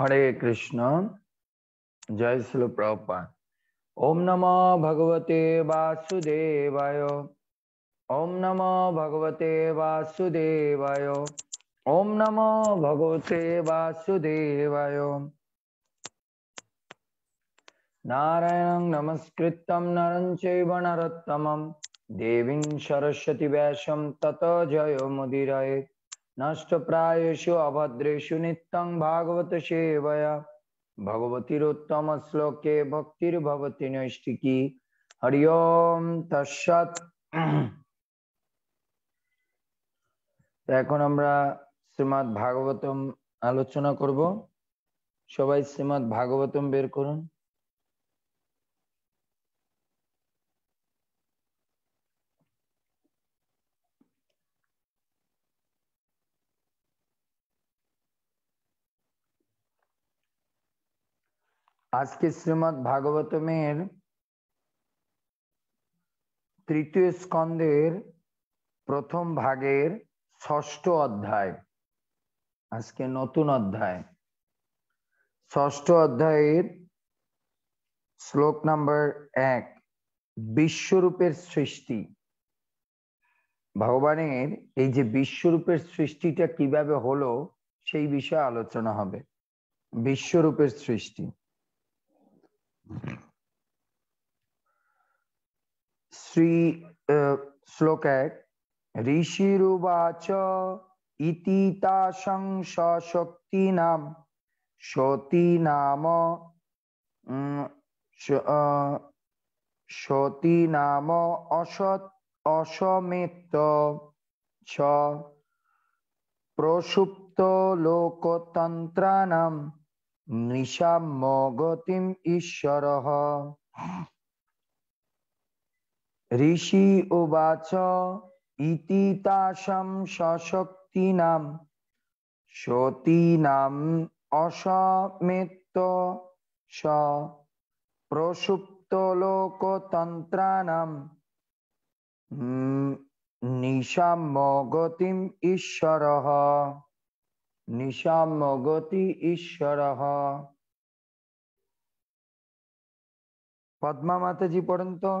हरे कृष्ण जय शिल प्रभुपाद ओम नमो भगवते वासुदेवाय ओम नमो भगवते वासुदेवाय ओम नमो भगवते वासुदेवाय नारायण नमस्कृत नरं चैव नरोत्तमं सरस्वती सरस्वती तत जय जयमुदिरायेत् নষ্টপ্রায়ষু অভদ্রেষু নিত্যং ভাগবত সেবয়া উত্তম শ্লোকে ভক্তির ভবতি নৈষ্টিকী হরি ওম তৎসৎ এখন আমরা শ্রীমৎ ভাগবতম আলোচনা করব সবাই শ্রীমৎ ভাগবতম বের করুন আজকে শ্রীমৎ ভাগবতমের তৃতীয় স্কন্ধের প্রথম ভাগের ষষ্ঠ অধ্যায় আজকে নতুন অধ্যায় ষষ্ঠ অধ্যায়ের শ্লোক নাম্বার এক বিশ্বরূপের সৃষ্টি ভগবানের এই যে বিশ্বরূপের সৃষ্টিটা কিভাবে হলো সেই বিষয়ে আলোচনা হবে বিশ্বরূপের সৃষ্টি Sri uh, Sloka Rishi Rubacha Iti Tashang Shakti Nam Shoti Nama সতী নাম অসৎ অসমেত ছ প্রসুপ্ত লোকতন্ত্রানাম নৃষাম্য গতিম ঈশ্বর ঋষি উবাচ ইতি তাসাম সশক্তিনাম সতীনাম অসমেত্য স প্রসুপ্ত লোকতন্ত্রানাম নিশাম্য গতিম ঈশ্বরः নিশামগতি ঈশ্বর পদ্মা মাতাজি পড়েন তো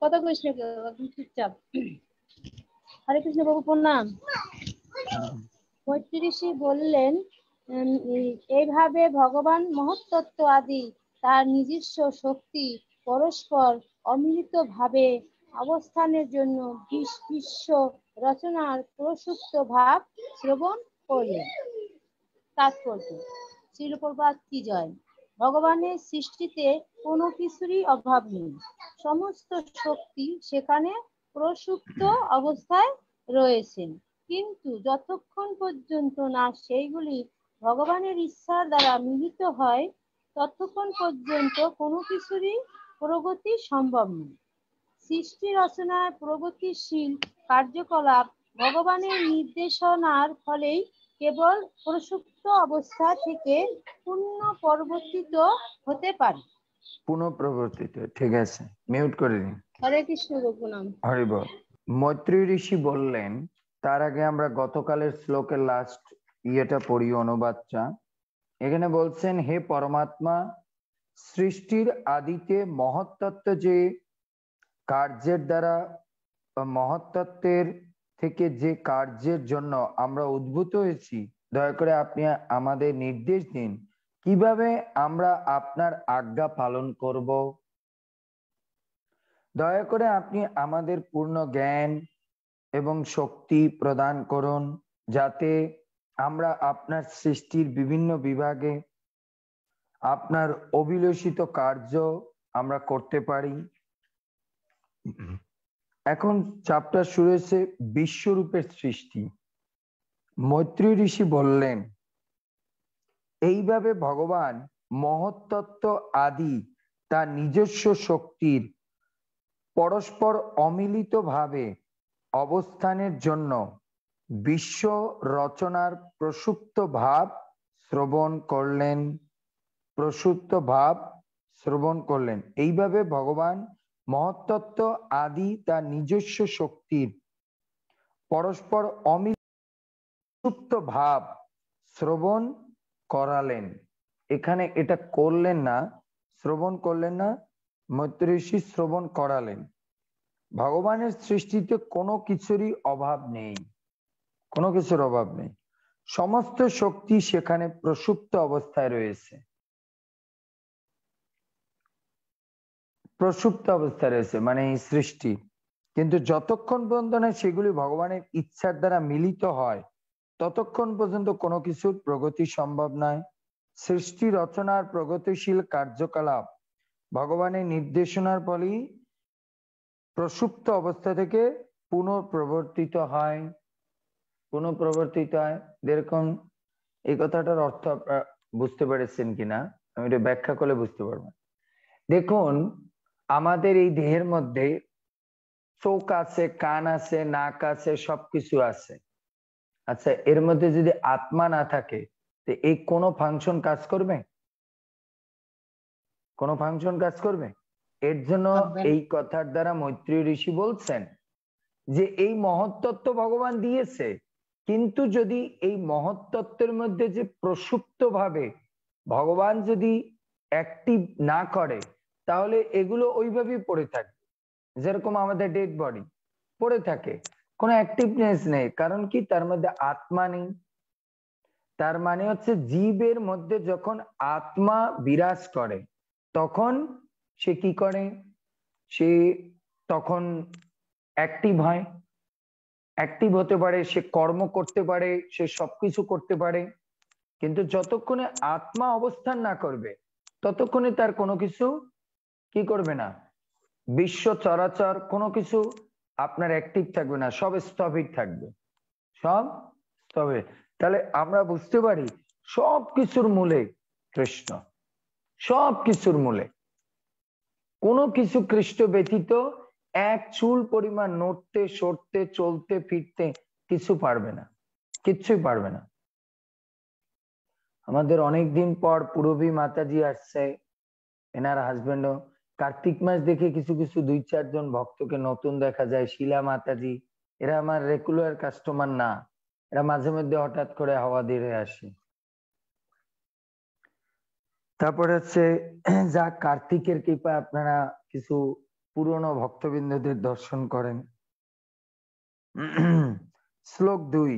কথা চুপচাপ হরে কৃষ্ণ বাবু প্রণাম পঁয়ত্রিশে বললেন এইভাবে ভগবান মহত্তত্ত্ব আদি তার নিজস্ব শক্তি পরস্পর অমিলিত ভাবে অবস্থানের জন্য বিশ্ব রচনার প্রসুপ্ত ভাব শ্রবণ করলেন তাৎপর্য শিলপ্রভাত কি জয় ভগবানের সৃষ্টিতে কোনো কিছুরই অভাব নেই সমস্ত শক্তি সেখানে প্রসুপ্ত অবস্থায় রয়েছেন কিন্তু যতক্ষণ পর্যন্ত না সেইগুলি ভগবানের ইচ্ছার দ্বারা মিলিত হয় ততক্ষণ পর্যন্ত কোনো কিছুরই প্রগতি সম্ভব নয় সৃষ্টি রচনার প্রগতিশীল কার্যকলাপ ভগবানের নির্দেশনার ফলেই কেবল প্রসুপ্ত অবস্থা থেকে পূর্ণ পরিবর্তিত হতে পারে পুনঃপ্রবর্তিত ঠিক আছে মিউট করে দিন হরে কৃষ্ণ মৈত্রী ঋষি বললেন তার আগে আমরা গতকালের শ্লোকের লাস্ট ইয়েটা পড়ি অনুবাদটা এখানে বলছেন হে পরমাত্মা সৃষ্টির আদিতে মহত্তত্ত্ব যে কার্যের দ্বারা মহত্তত্ত্বের থেকে যে কার্যের জন্য আমরা উদ্ভূত হয়েছি দয়া করে আপনি আমাদের নির্দেশ দিন কিভাবে আমরা আপনার আজ্ঞা পালন করব দয়া করে আপনি আমাদের পূর্ণ জ্ঞান এবং শক্তি প্রদান করুন যাতে আমরা আপনার সৃষ্টির বিভিন্ন বিভাগে আপনার অভিলষিত কার্য আমরা করতে পারি এখন চাপটা শুরু হয়েছে বিশ্বরূপের সৃষ্টি মৈত্রী ঋষি বললেন এইভাবে ভগবান মহত্তত্ত্ব আদি তার নিজস্ব শক্তির পরস্পর অমিলিতভাবে অবস্থানের জন্য বিশ্ব রচনার প্রসুপ্ত ভাব শ্রবণ করলেন প্রসুপ্ত ভাব শ্রবণ করলেন এইভাবে ভগবান মহত্তত্ত্ব আদি তার নিজস্ব শক্তির পরস্পর অমিলুপ্ত ভাব শ্রবণ করালেন এখানে এটা করলেন না শ্রবণ করলেন না মৈত্রী শ্রবণ করালেন ভগবানের সৃষ্টিতে কোনো কিছুরই অভাব নেই কোনো কিছুর অভাব নেই সমস্ত শক্তি সেখানে প্রসুপ্ত অবস্থায় রয়েছে প্রসুপ্ত অবস্থায় রয়েছে মানে এই সৃষ্টি কিন্তু যতক্ষণ পর্যন্ত না সেগুলি ভগবানের ইচ্ছার দ্বারা মিলিত হয় ততক্ষণ পর্যন্ত কোনো কিছুর প্রগতি সম্ভব নয় সৃষ্টি রচনার প্রগতিশীল কার্যকলাপ ভগবানের নির্দেশনার ফলেই প্রসুপ্ত অবস্থা থেকে পুনঃপ্রবর্তিত হয় পুনঃপ্রবর্তিত হয় যেরকম এই কথাটার অর্থ বুঝতে পেরেছেন কিনা আমি এটা ব্যাখ্যা করলে বুঝতে পারবো দেখুন আমাদের এই দেহের মধ্যে চোখ আছে কান আছে নাক আছে সবকিছু আছে আচ্ছা এর মধ্যে যদি আত্মা না থাকে তো এই কোনো ফাংশন কাজ করবে কোনো ফাংশন কাজ করবে এর জন্য এই কথার দ্বারা মৈত্রী ঋষি বলছেন যে এই মহত্তত্ব ভগবান দিয়েছে কিন্তু যদি এই মহত্তত্বের মধ্যে যে প্রসুপ্ত ভাবে ভগবান যদি অ্যাক্টিভ না করে তাহলে এগুলো ওইভাবেই পড়ে থাকে যেরকম আমাদের ডেড বডি পড়ে থাকে কোনো অ্যাক্টিভনেস নেই কারণ কি তার মধ্যে আত্মা নেই তার মানে হচ্ছে জীবের মধ্যে যখন আত্মা বিরাজ করে তখন সে কি করে সে তখন অ্যাক্টিভ হয় অ্যাক্টিভ হতে পারে সে কর্ম করতে পারে সে সবকিছু করতে পারে কিন্তু যতক্ষণে আত্মা অবস্থান না করবে ততক্ষণে তার কোনো কিছু কি করবে না বিশ্ব চরাচর কোনো কিছু আপনার অ্যাক্টিভ থাকবে না সব স্থবির থাকবে সব তবে তাহলে আমরা বুঝতে পারি সব কিছুর মূলে কৃষ্ণ সব কিছুর মূলে কোনো কিছু কৃষ্ণ ব্যতীত এক চুল পরিমাণ নড়তে সরতে চলতে ফিরতে কিছু পারবে না কিচ্ছুই পারবে না আমাদের অনেকদিন পর পুরবী মাতাজি আসছে এনার হাজবেন্ডও কার্তিক মাস দেখে কিছু কিছু দুই চারজন ভক্তকে নতুন দেখা যায় শিলা মাতাজি এরা আমার রেগুলার কাস্টমার না এরা মাঝে মধ্যে হঠাৎ করে হাওয়া দিয়ে আসে তারপর হচ্ছে যা কার্তিকের কৃপা আপনারা কিছু পুরনো ভক্তবৃন্দদের দর্শন করেন শ্লোক দুই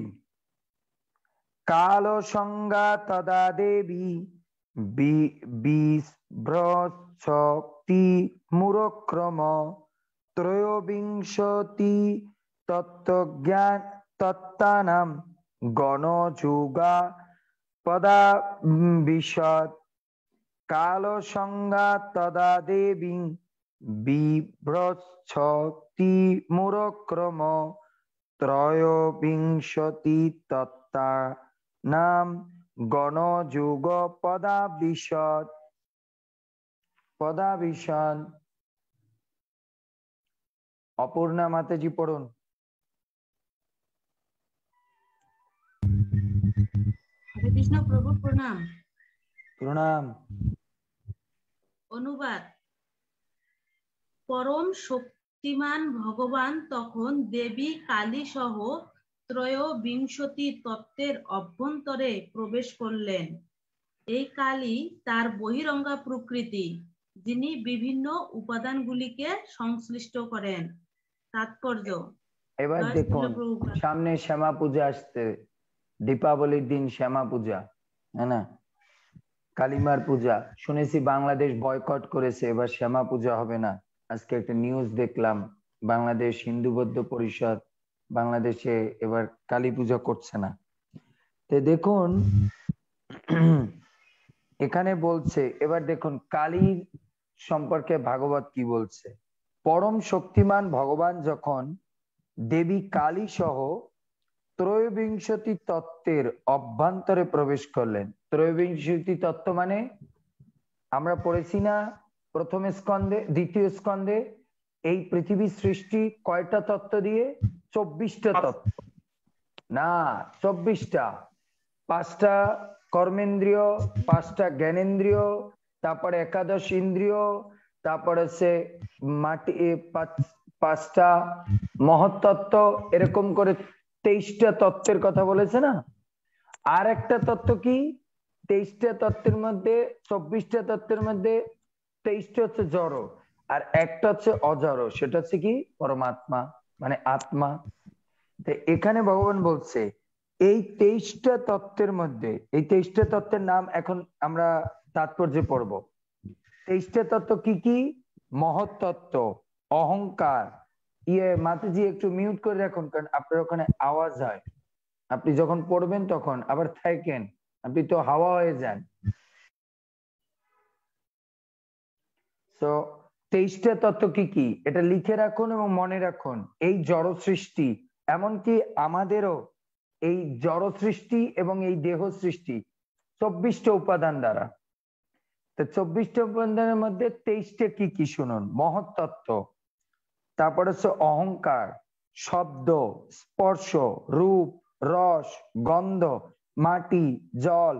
কাল সংজ্ঞা তদা দেবী বিভ্রশক্তিমূরক্রম ত্রয়োবিংশতি তত্ত্বজ্ঞান তত্ত্বানাম গণযুগা পদা বিশদ কাল সংজ্ঞা তদা দেবী বিভ্রতি মুরক্রম ত্রয়োবিংশতি তত্ত্বানাম নাম বিশদ পদা পদাবিশন অপূর্ণা মাতেজি পড়ুন কৃষ্ণ প্রভু প্রণাম প্রণাম অনুবাদ পরম শক্তিমান ভগবান তখন দেবী কালী সহ ত্রয়োবিংশতি তত্ত্বের অভ্যন্তরে প্রবেশ করলেন এই কালই তার বহিরঙ্গা প্রকৃতি যিনি বিভিন্ন উপাদানগুলিকে সংশ্লিষ্ট করেন তাৎপর্য এবার দেখুন সামনে শ্যামা পূজা আসছে দীপাবলির দিন শ্যামা পূজা হ্যাঁ না কালিমার পূজা শুনেছি বাংলাদেশ বয়কট করেছে এবার শ্যামা পূজা হবে না আজকে একটা নিউজ দেখলাম বাংলাদেশ হিন্দু বৌদ্ধ পরিষদ বাংলাদেশে এবার কালী পূজা করছে না তো দেখুন এখানে বলছে এবার দেখুন কালীর সম্পর্কে ভাগবত কি বলছে পরম শক্তিমান ভগবান যখন দেবী কালী সহ ত্রয়োবিংশতি তত্ত্বের অভ্যন্তরে প্রবেশ করলেন ত্রয়োবিংশতি তত্ত্ব মানে আমরা পড়েছি না প্রথম স্কন্ধে দ্বিতীয় স্কন্ধে এই পৃথিবীর সৃষ্টি কয়টা তত্ত্ব দিয়ে চব্বিশটা তত্ত্ব না চব্বিশটা পাঁচটা কর্মেন্দ্রীয় পাঁচটা জ্ঞানেন্দ্রীয় তারপরে একাদশ ইন্দ্রিয় তারপরে সে মাটি পাঁচটা মহত্তত্ত্ব এরকম করে তেইশটা তত্ত্বের কথা বলেছে না আর একটা তত্ত্ব কি তেইশটা তত্ত্বের মধ্যে চব্বিশটা তত্ত্বের মধ্যে তেইশটা হচ্ছে জড় আর একটা হচ্ছে অজড় সেটা হচ্ছে কি পরমাত্মা মানে আত্মা এখানে ভগবান বলছে এই তেইশটা তত্ত্বের মধ্যে এই তেইশটা তত্ত্বের নাম এখন আমরা তাৎপর্যে পড়ব তেইশটা তত্ত্ব কি কি মহৎ তত্ত্ব অহংকার ইয়ে মাতাজি একটু মিউট করে রাখুন কারণ আপনার ওখানে আওয়াজ হয় আপনি যখন পড়বেন তখন আবার থাকেন আপনি তো হাওয়া হয়ে যান তো তেইশটা তত্ত্ব কি কি এটা লিখে রাখুন এবং মনে রাখুন এই জড় সৃষ্টি এমনকি আমাদেরও এই জড় সৃষ্টি এবং এই দেহ সৃষ্টি চব্বিশটা উপাদান দ্বারা তো চব্বিশটা উপাদানের মধ্যে তেইশটা কি কি শুনুন মহত্তত্ত্ব তারপর হচ্ছে অহংকার শব্দ স্পর্শ রূপ রস গন্ধ মাটি জল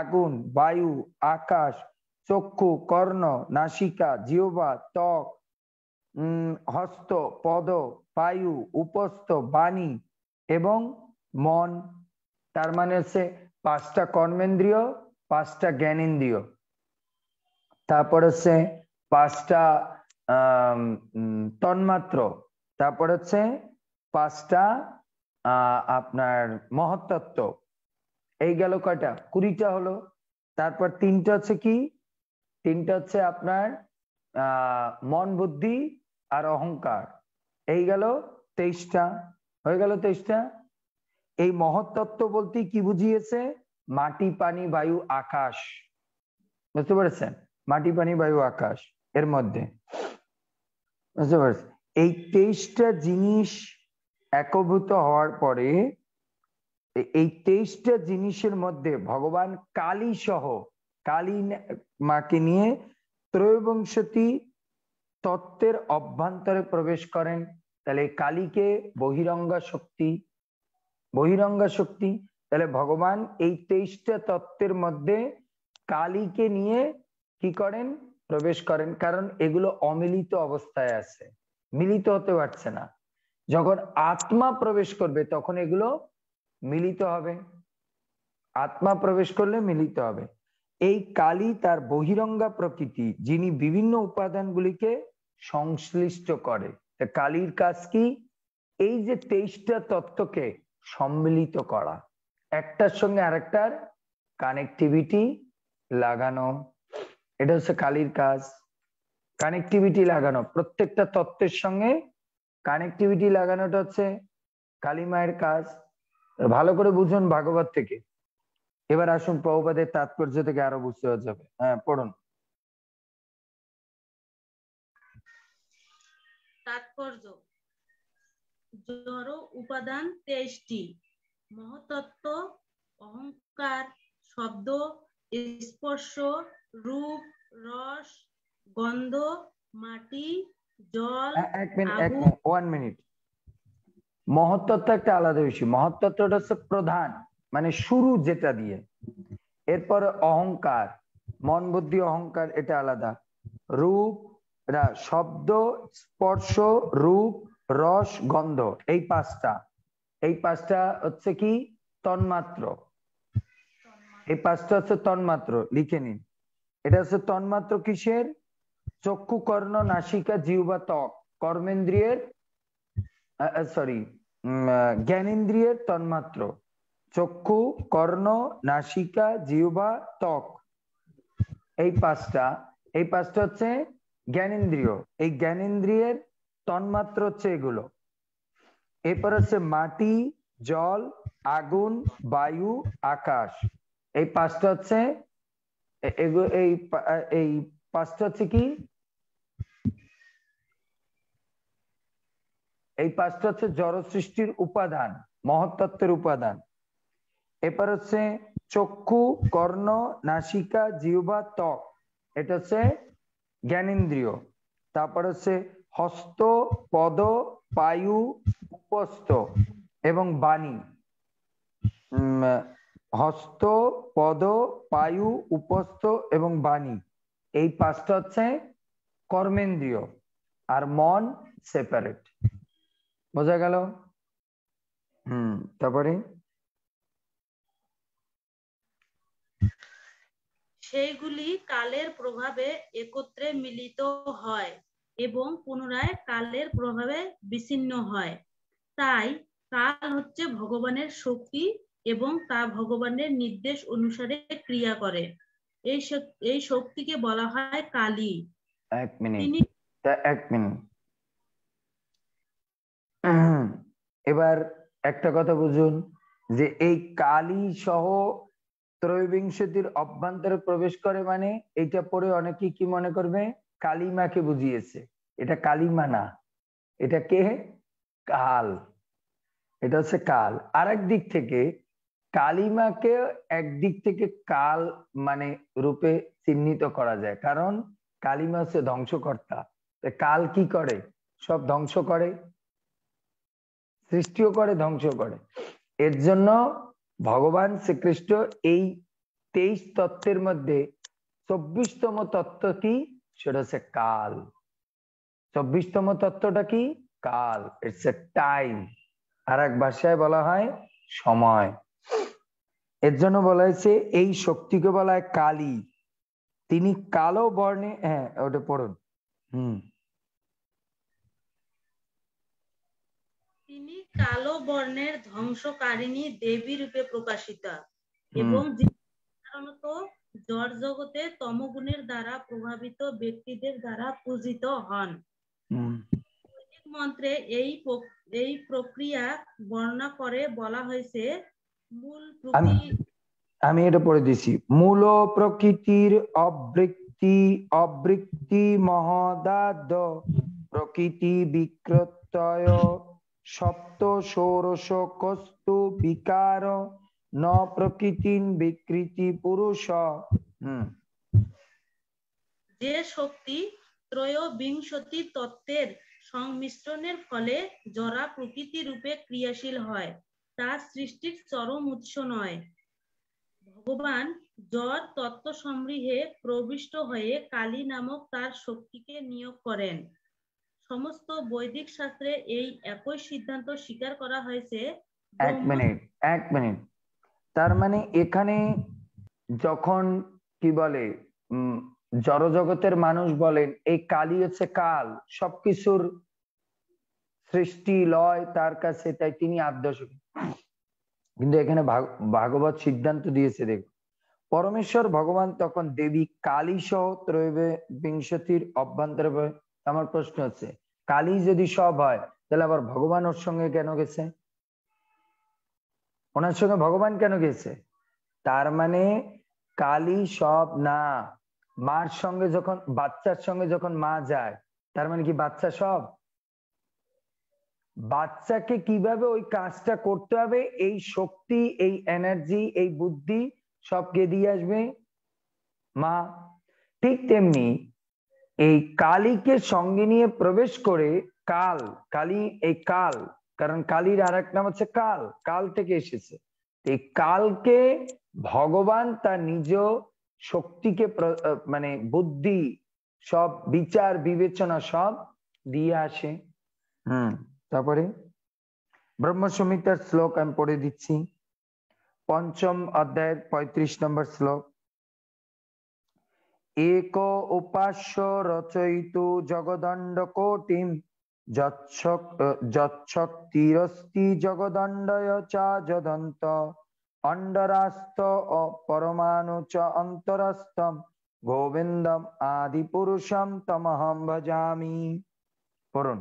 আগুন বায়ু আকাশ চক্ষু কর্ণ নাসিকা জিহবা ত্বক হস্ত পদ পায়ু উপস্থ বাণী এবং মন তার মানে হচ্ছে পাঁচটা কর্মেন্দ্রীয় পাঁচটা জ্ঞানেন্দ্রীয় তারপর হচ্ছে পাঁচটা তন্মাত্র তারপর হচ্ছে পাঁচটা আপনার মহাতত্ত্ব এই গেল কয়টা কুড়িটা হলো তারপর তিনটা হচ্ছে কি তিনটা হচ্ছে আপনার মন বুদ্ধি আর অহংকার এই গেল তেইশটা হয়ে গেল তেইশটা এই মহত্ত্ব বলতে কি বুঝিয়েছে মাটি পানি বায়ু আকাশ বুঝতে পেরেছেন মাটি পানি বায়ু আকাশ এর মধ্যে বুঝতে পেরেছেন এই তেইশটা জিনিস একভূত হওয়ার পরে এই তেইশটা জিনিসের মধ্যে ভগবান কালী সহ কালী মাকে নিয়ে ত্রয়বংশতী তত্ত্বের অভ্যন্তরে প্রবেশ করেন তাহলে কালীকে বহিরঙ্গা শক্তি বহিরঙ্গা শক্তি তাহলে ভগবান এই তেইশটা তত্ত্বের মধ্যে কালীকে নিয়ে কি করেন প্রবেশ করেন কারণ এগুলো অমিলিত অবস্থায় আছে মিলিত হতে পারছে না যখন আত্মা প্রবেশ করবে তখন এগুলো মিলিত হবে আত্মা প্রবেশ করলে মিলিত হবে এই কালী তার বহিরঙ্গা প্রকৃতি যিনি বিভিন্ন উপাদানগুলিকে সংশ্লিষ্ট করে কালীর কাজ কি এই যে তেইশটা তত্ত্বকে সম্মিলিত করা একটার সঙ্গে আরেকটার কানেকটিভিটি লাগানো এটা হচ্ছে কালীর কাজ কানেকটিভিটি লাগানো প্রত্যেকটা তত্ত্বের সঙ্গে কানেকটিভিটি লাগানোটা হচ্ছে কালী মায়ের কাজ ভালো করে বুঝুন ভাগবত থেকে এবার আসুন প্রভুপাদের তাৎপর্য থেকে আরো বুঝতে যাবে হ্যাঁ পড়ুন তাৎপর্য জড় উপাদান তেইশটি অহংকার শব্দ স্পর্শ রূপ রস গন্ধ মাটি জল হ্যাঁ, এক মিনিট ওয়ান মিনিট মহত্তত্ব একটা আলাদা বিষয় মহত্তত্বটা হচ্ছে প্রধান মানে শুরু যেটা দিয়ে এরপর অহংকার মন বুদ্ধি অহংকার এটা আলাদা রূপ শব্দ স্পর্শ রূপ রস গন্ধ এই পাঁচটা এই পাঁচটা হচ্ছে কি তন্মাত্র এই পাঁচটা হচ্ছে তন্মাত্র লিখে নিন এটা হচ্ছে তন্মাত্র কিসের চক্ষু কর্ণ নাসিকা বা ত্বক কর্মেন্দ্রিয়ের সরি জ্ঞানেন্দ্রিয়ের তন্মাত্র চক্ষু কর্ণ নাসিকা জিহ্বা ত্বক এই পাঁচটা এই পাঁচটা হচ্ছে জ্ঞানেন্দ্রিয় এই জ্ঞানেন্দ্রিয়ের তন্মাত্র হচ্ছে এগুলো এরপর হচ্ছে মাটি জল আগুন বায়ু আকাশ এই পাঁচটা হচ্ছে এই এই পাঁচটা হচ্ছে কি এই পাঁচটা হচ্ছে জড় সৃষ্টির উপাদান মহত্তত্ত্বের উপাদান এরপর হচ্ছে চক্ষু কর্ণ নাসিকা জিহ্বা ত্বক এটা হচ্ছে জ্ঞানেন্দ্রিয় তারপর হচ্ছে হস্ত পদ পায়ু উপস্থ এবং বাণী হস্ত পদ পায়ু উপস্থ এবং বাণী এই পাঁচটা হচ্ছে কর্মেন্দ্রীয় আর মন সেপারেট বোঝা গেল হুম তারপরে সেইগুলি কালের প্রভাবে একত্রে মিলিত হয় এবং পুনরায় কালের প্রভাবে বিচ্ছিন্ন হয় তাই কাল হচ্ছে ভগবানের শক্তি এবং তা ভগবানের নির্দেশ অনুসারে ক্রিয়া করে এই এই শক্তিকে বলা হয় কালী এক মিনিট এক মিনিট এবার একটা কথা বুঝুন যে এই কালী সহ ত্রয়োবিংশতির অভ্যন্তরে প্রবেশ করে মানে এটা পরে অনেকে কি মনে করবে কালিমাকে বুঝিয়েছে এটা কালিমা না এটা কে কাল এটা হচ্ছে কাল আর দিক থেকে কালিমাকে একদিক থেকে কাল মানে রূপে চিহ্নিত করা যায় কারণ কালিমা হচ্ছে ধ্বংসকর্তা কাল কি করে সব ধ্বংস করে সৃষ্টিও করে ধ্বংস করে এর জন্য ভগবান শ্রীকৃষ্ণ এই তেইশ তত্ত্বের মধ্যে চব্বিশতম তত্ত্ব কি সেটা হচ্ছে কাল চব্বিশতম তত্ত্বটা কি কাল ইটস এ টাইম আর এক ভাষায় বলা হয় সময় এর জন্য বলা হয়েছে এই শক্তিকে বলা হয় কালী তিনি কালো বর্ণে হ্যাঁ ওটা পড়ুন হম কালো বর্ণের ধ্বংসকারিণী দেবী রূপে প্রকাশিতা এবং সাধারণত জড় জগতে তমগুণের দ্বারা প্রভাবিত ব্যক্তিদের দ্বারা পূজিত হন মন্ত্রে এই এই প্রক্রিয়া বর্ণনা করে বলা হয়েছে মূল আমি এটা পড়ে দিছি মূল প্রকৃতির অবৃত্তি অবৃত্তি মহদাদ প্রকৃতি বিক্রতয় সপ্ত ষোড়শ কস্তু বিকার ন প্রকৃতিন বিকৃতি পুরুষ যে শক্তি ত্রয়োবিংশতি তত্ত্বের সংমিশ্রণের ফলে জরা প্রকৃতি রূপে ক্রিয়াশীল হয় তা সৃষ্টির চরম উৎস নয় ভগবান জর তত্ত্ব সমৃহে প্রবিষ্ট হয়ে কালী নামক তার শক্তিকে নিয়োগ করেন সমস্ত বৈদিক শাস্ত্রে এই একই সিদ্ধান্ত স্বীকার করা হয়েছে এক মিনিট এক মিনিট তার মানে এখানে যখন কি বলে জড়জগতের মানুষ বলেন এই কালই হচ্ছে কাল সবকিছুর সৃষ্টি লয় তার কাছে তাই তিনি আদ্যসী কিন্তু এখানে ভাগবত সিদ্ধান্ত দিয়েছে দেখ পরমেশ্বর ভগবান তখন দেবী কালী সহ ত্রয়বে বিংশতির অভ্যন্তরে আমার প্রশ্ন হচ্ছে কালি যদি সব হয় তাহলে আবার ভগবান ওর সঙ্গে কেন গেছে ওনার সঙ্গে ভগবান কেন গেছে তার মানে কালি সব না মার সঙ্গে যখন বাচ্চার সঙ্গে যখন মা যায় তার মানে কি বাচ্চা সব বাচ্চাকে কিভাবে ওই কাজটা করতে হবে এই শক্তি এই এনার্জি এই বুদ্ধি সবকে দিয়ে আসবে মা ঠিক তেমনি এই কালীকে সঙ্গে নিয়ে প্রবেশ করে কাল কালী এই কাল কারণ কালীর আর এক নাম হচ্ছে কাল কাল থেকে এসেছে এই কালকে ভগবান তার নিজ শক্তিকে মানে বুদ্ধি সব বিচার বিবেচনা সব দিয়ে আসে হম তারপরে ব্রহ্মসমিতার শ্লোক আমি পড়ে দিচ্ছি পঞ্চম অধ্যায়ের পঁয়ত্রিশ নম্বর শ্লোক এক উপাস্য রচয়িত জগদণ্ড কোটিম যচ্ছক্তিরস্তি জগদণ্ডয় চা যদন্ত অণ্ডরাস্ত পরমাণু চ অন্তরস্থম গোবিন্দম আদি পুরুষম তমহম ভজামি পড়ুন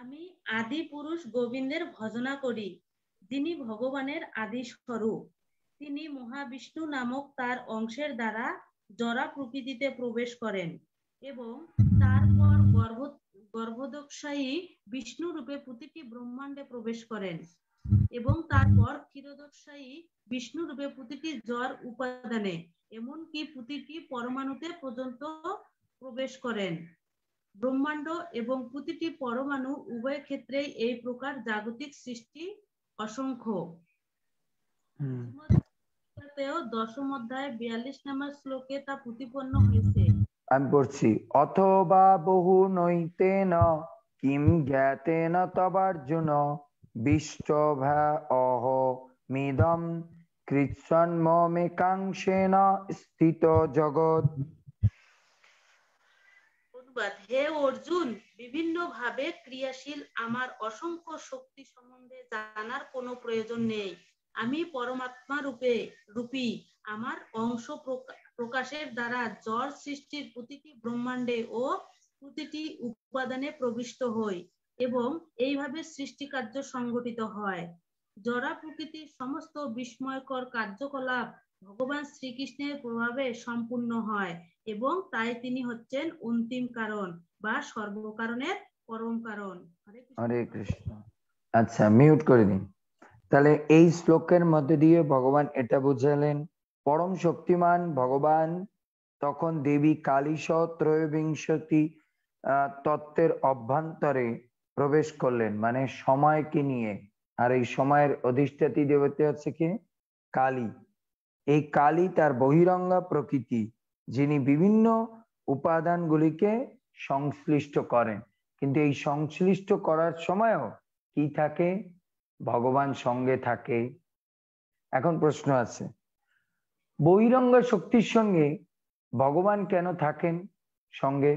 আমি আদি পুরুষ গোবিন্দের ভজনা করি যিনি ভগবানের আদি স্বরূপ তিনি মহাবিষ্ণু নামক তার অংশের দ্বারা জরা প্রকৃতিতে প্রবেশ করেন এবং তারপর গর্ভ গর্ভদক্ষায়ী বিষ্ণু রূপে প্রতিটি ব্রহ্মাণ্ডে প্রবেশ করেন এবং তারপর ক্ষীরদক্ষায়ী বিষ্ণু রূপে প্রতিটি জ্বর উপাদানে এমনকি প্রতিটি পরমাণুতে পর্যন্ত প্রবেশ করেন ব্রহ্মাণ্ড এবং প্রতিটি পরমাণু উভয় ক্ষেত্রেই এই প্রকার জাগতিক সৃষ্টি অসংখ্য দশম বিয়াল্লিশ শ্লোকে তা প্রতিপন্ন হয়েছে আমি পড়ছি অথবা বহু ন কিম জ্ঞাতে ন অহ মিদম স্থিত জগৎ হে অর্জুন বিভিন্ন ভাবে ক্রিয়াশীল আমার অসংখ্য শক্তি সম্বন্ধে জানার কোনো প্রয়োজন নেই আমি পরমাত্মা রূপে রূপী আমার অংশ প্রকাশের দ্বারা জ্বর সৃষ্টির প্রতিটি ব্রহ্মাণ্ডে ও প্রতিটি উপাদানে প্রবিষ্ট হই এবং এইভাবে সৃষ্টি কার্য সংগঠিত হয় জরা প্রকৃতির সমস্ত বিস্ময়কর কার্যকলাপ ভগবান শ্রীকৃষ্ণের প্রভাবে সম্পূর্ণ হয় এবং তাই তিনি হচ্ছেন অন্তিম কারণ বা সর্বকারণের পরম কারণ হরে কৃষ্ণ আচ্ছা মিউট করে দিন তাহলে এই শ্লোকের মধ্যে দিয়ে ভগবান এটা বুঝালেন পরম শক্তিমান ভগবান তখন দেবী কালীস ত্রয়োবিংশতি তত্ত্বের অভ্যন্তরে প্রবেশ করলেন মানে সময়কে নিয়ে আর এই সময়ের অধিষ্ঠাতী দেবতা হচ্ছে কে কালী এই কালী তার বহিরঙ্গা প্রকৃতি যিনি বিভিন্ন উপাদানগুলিকে সংশ্লিষ্ট করেন কিন্তু এই সংশ্লিষ্ট করার সময়ও কি থাকে ভগবান সঙ্গে থাকে এখন প্রশ্ন আছে বহিরঙ্গ শক্তির সঙ্গে ভগবান কেন থাকেন সঙ্গে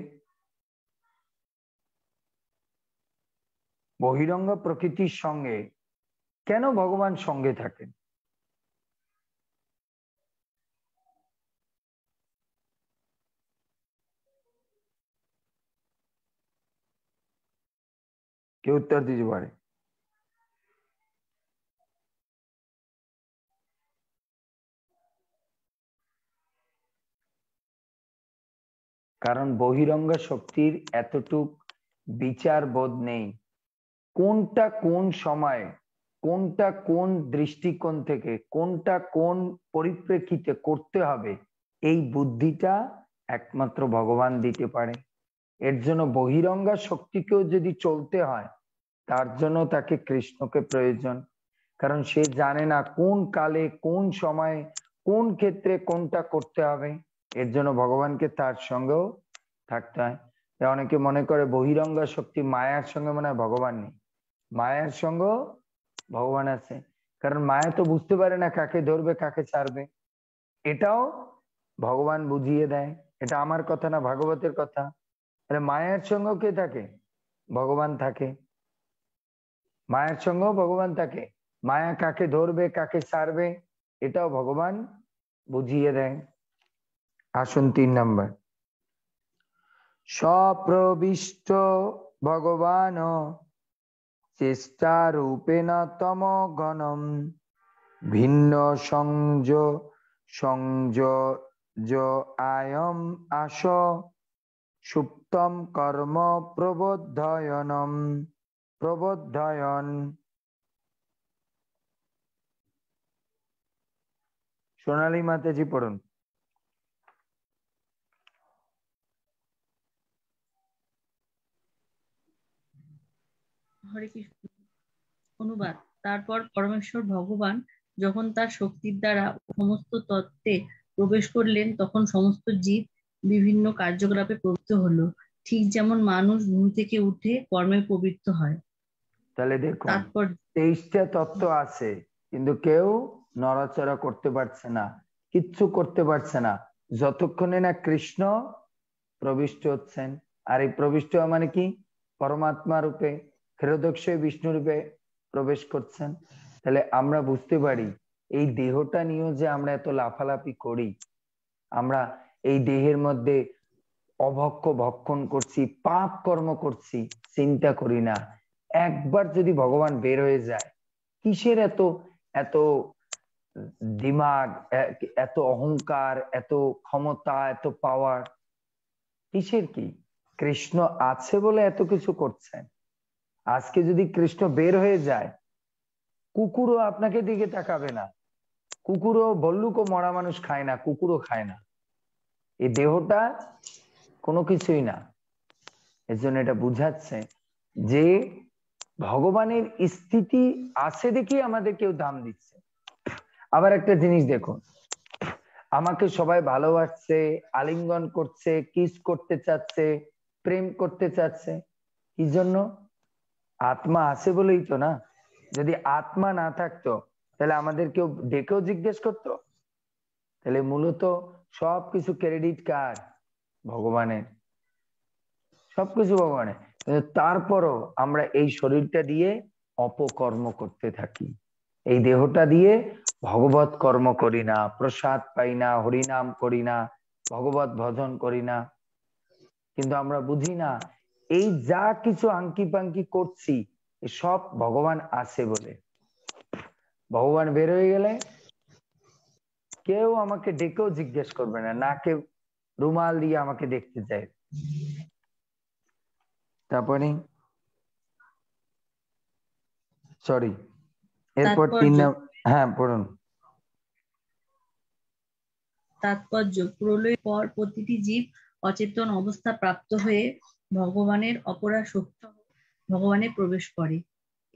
বহিরঙ্গ প্রকৃতির সঙ্গে কেন ভগবান সঙ্গে থাকেন কে উত্তর দিতে পারে কারণ বহিরঙ্গ শক্তির এতটুক বিচার বোধ নেই কোনটা কোন সময় কোনটা কোন দৃষ্টিকোণ থেকে কোনটা কোন পরিপ্রেক্ষিতে করতে হবে এই বুদ্ধিটা একমাত্র ভগবান দিতে পারে এর জন্য বহিরঙ্গা শক্তিকেও যদি চলতে হয় তার জন্য তাকে কৃষ্ণকে প্রয়োজন কারণ সে জানে না কোন কালে কোন সময়ে কোন ক্ষেত্রে কোনটা করতে হবে এর জন্য ভগবানকে তার সঙ্গেও থাকতে হয় অনেকে মনে করে বহিরঙ্গ শক্তি মায়ার সঙ্গে মনে হয় ভগবান নেই মায়ার সঙ্গেও ভগবান আছে কারণ মায়া তো বুঝতে পারে না কাকে ধরবে কাকে ছাড়বে এটাও ভগবান বুঝিয়ে দেয় এটা আমার কথা না ভাগবতের কথা মায়ের সঙ্গেও কে থাকে ভগবান থাকে মায়ের সঙ্গেও ভগবান থাকে মায়া কাকে ধরবে কাকে ছাড়বে এটাও ভগবান বুঝিয়ে দেয় আসুন তিন নম্বর সপ্রবিষ্ট ভগবান চেষ্টা রূপেণ তম গণম ভিন্ন সংয সংজ আয়ম আস সুপ্তম কর্ম প্রবোধয়নম প্রবোধয়ন সোনালী মাতাজি পড়ুন হরে কৃষ্ণ অনুবাদ তারপর পরমেশ্বর ভগবান যখন তার শক্তির দ্বারা সমস্ত তত্ত্বে প্রবেশ করলেন তখন সমস্ত জীব বিভিন্ন কার্যকলাপে প্রবৃত্ত হলো ঠিক যেমন মানুষ ঘুম থেকে উঠে কর্মে প্রবৃত্ত হয় তাহলে দেখো তারপর তেইশটা তত্ত্ব আছে কিন্তু কেউ নড়াচড়া করতে পারছে না কিচ্ছু করতে পারছে না যতক্ষণে না কৃষ্ণ প্রবিষ্ট হচ্ছেন আর এই প্রবিষ্ট মানে কি পরমাত্মা রূপে হৃদক্ষয় বিষ্ণুরূপে প্রবেশ করছেন তাহলে আমরা বুঝতে পারি এই দেহটা নিয়েও যে আমরা এত লাফালাফি করি আমরা এই দেহের মধ্যে অভক্ষ ভক্ষণ করছি পাপ কর্ম করছি চিন্তা করি না একবার যদি ভগবান বের হয়ে যায় কিসের এত এত দিমাগ এত অহংকার এত ক্ষমতা এত পাওয়ার কিসের কি কৃষ্ণ আছে বলে এত কিছু করছেন আজকে যদি কৃষ্ণ বের হয়ে যায় কুকুরও আপনাকে দিকে তাকাবে না কুকুরও ও মরা মানুষ খায় না কুকুরও খায় না এই দেহটা কোনো কিছুই না এর জন্য এটা বুঝাচ্ছে যে ভগবানের স্থিতি আছে দেখি আমাদের কেউ দাম দিচ্ছে আবার একটা জিনিস দেখুন আমাকে সবাই ভালোবাসছে আলিঙ্গন করছে কিস করতে চাচ্ছে প্রেম করতে চাচ্ছে কি জন্য আত্মা আছে বলেই তো না যদি আত্মা না থাকতো তাহলে আমাদের কেউ ডেকেও জিজ্ঞেস করতো তাহলে মূলত সবকিছু ক্রেডিট কার ভগবানের সবকিছু ভগবানের তারপরও আমরা এই শরীরটা দিয়ে অপকর্ম করতে থাকি এই দেহটা দিয়ে ভগবত কর্ম করি না প্রসাদ পাই না হরিনাম করি না ভগবত ভজন করি না কিন্তু আমরা বুঝি না এই যা কিছু আঙ্কি পাঙ্কি করছি সব ভগবান আছে বলে ভগবান বের হয়ে গেলে কেউ আমাকে ডেকেও জিজ্ঞেস করবে না না কেউ রুমাল দিয়ে আমাকে দেখতে চাই তারপরে সরি এরপর তিন হ্যাঁ পড়ুন তাৎপর্য প্রলয় পর প্রতিটি জীব অচেতন অবস্থা প্রাপ্ত হয়ে ভগবানের অপরা শক্ত ভগবানে প্রবেশ করে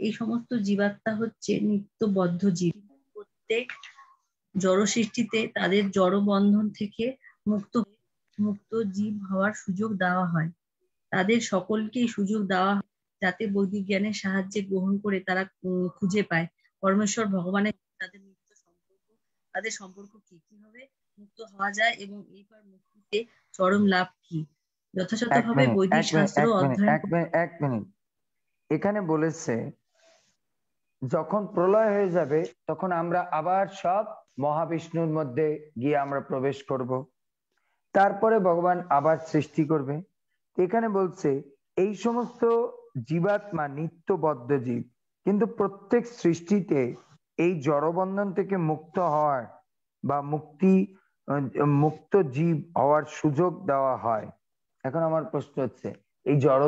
এই সমস্ত জীবাত্মা হচ্ছে নিত্যবদ্ধ জীব প্রত্যেক জড় সৃষ্টিতে তাদের জড় বন্ধন থেকে মুক্ত মুক্ত জীব হওয়ার সুযোগ দেওয়া হয় তাদের সকলকেই সুযোগ দেওয়া যাতে বৈদিক জ্ঞানের সাহায্যে গ্রহণ করে তারা খুঁজে পায় পরমেশ্বর ভগবানের তাদের নিত্য সম্পর্ক তাদের সম্পর্ক কি কিভাবে মুক্ত হওয়া যায় এবং এইবার মুক্তিতে চরম লাভ কি যথাযথভাবে বৈদিক শাস্ত্র অধ্যয়ন এক মিনিট এখানে বলেছে যখন প্রলয় হয়ে যাবে তখন আমরা আবার সব মহাবিষ্ণুর মধ্যে গিয়ে আমরা প্রবেশ করব তারপরে ভগবান আবার সৃষ্টি করবে এখানে বলছে এই সমস্ত জীবাত্মা নিত্য বদ্ধ জীব কিন্তু প্রত্যেক সৃষ্টিতে এই জড়বন্ধন থেকে মুক্ত হওয়ার বা মুক্তি মুক্ত জীব হওয়ার সুযোগ দেওয়া হয় এখন আমার প্রশ্ন হচ্ছে এই জড়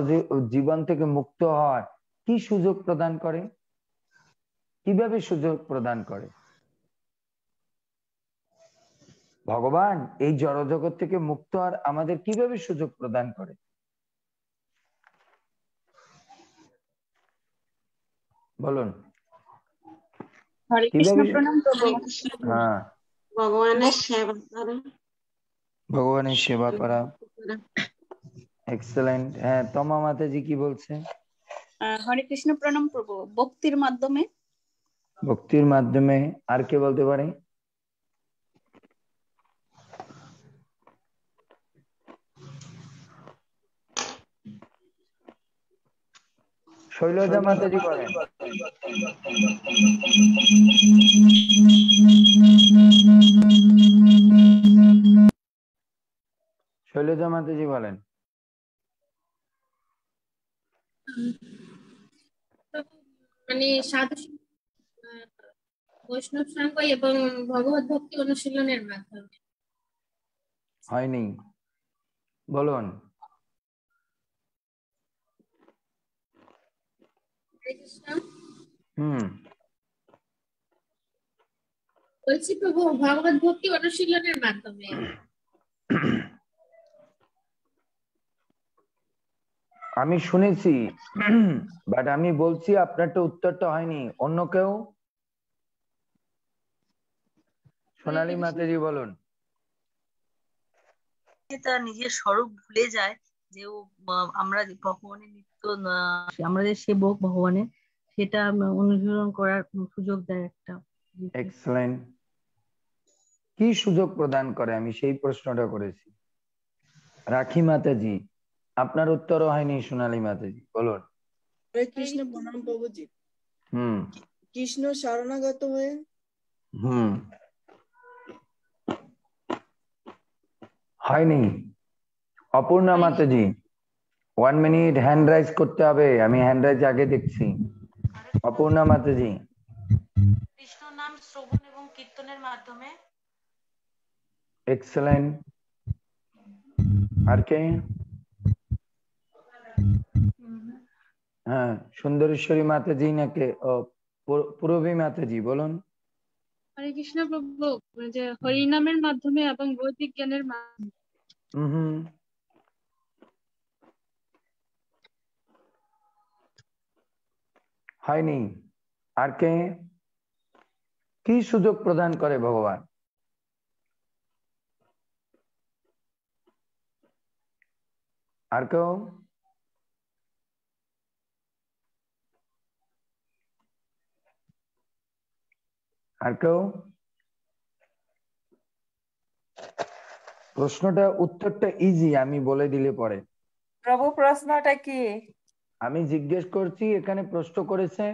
জীবন থেকে মুক্ত হওয়ার কি সুযোগ প্রদান করে কিভাবে সুযোগ প্রদান করে ভগবান এই জগৎ থেকে মুক্ত হওয়ার আমাদের কিভাবে সুযোগ প্রদান করে বলুন হ্যাঁ। ভগবানের সেবা করা ভগবানের সেবা করা এক্সেলেন্ট হ্যাঁ তমা মাতাজি কি বলছে হরে কৃষ্ণ প্রণাম প্রভু ভক্তির মাধ্যমে ভক্তির মাধ্যমে আর কে বলতে পারে শৈলজা মাতাজি বলেন শৈলজা মাতাজি বলেন মানে সাধু বৈষ্ণব সঙ্গ এবং ভগবত ভক্তি অনুশীলনের মাধ্যমে হয়নি বলুন হুম বলছি প্রভু ভগবত ভক্তি অনুশীলনের মাধ্যমে আমি শুনেছি বাট আমি বলছি আপনার তো উত্তরটা হয়নি অন্য কেউ সোনালী মাতাজি বলুন তার নিজের স্বরূপ ভুলে যায় যে ও আমরা ভগবানের নিত্য আমরা যে সেবক ভগবানের সেটা অনুশীলন করার সুযোগ দেয় একটা এক্সেলেন্ট কি সুযোগ প্রদান করে আমি সেই প্রশ্নটা করেছি রাখি মাতাজি আপনার উত্তরও হয়নি সোনালী মাতাজি বলুন কৃষ্ণ প্রণাম প্রভুজি হুম কৃষ্ণ শরণাগত হয়ে হুম হয়নি অপূর্ণা মাতাজি ওয়ান মিনিট হ্যান্ড রাইজ করতে হবে আমি হ্যান্ড রাইজ আগে দেখছি অপূর্ণা মাতাজি কৃষ্ণ নাম শ্রবণ এবং কীর্তনের মাধ্যমে এক্সেলেন্ট আর কে হ্যাঁ সুন্দরেশ্বরী মাতাজি মাতাজি বলুন হরে কৃষ্ণ প্রভু মানে যে হরিনামের মাধ্যমে এবং বৈদিক জ্ঞানের মাধ্যমে হুম হয়নি আর কে কি সুযোগ প্রদান করে ভগবান আর কেউ কেউ প্রশ্নটা উত্তরটা ইজি আমি বলে দিলে পরে প্রভু প্রশ্নটা কি আমি জিজ্ঞেস করছি এখানে প্রশ্ন করেছে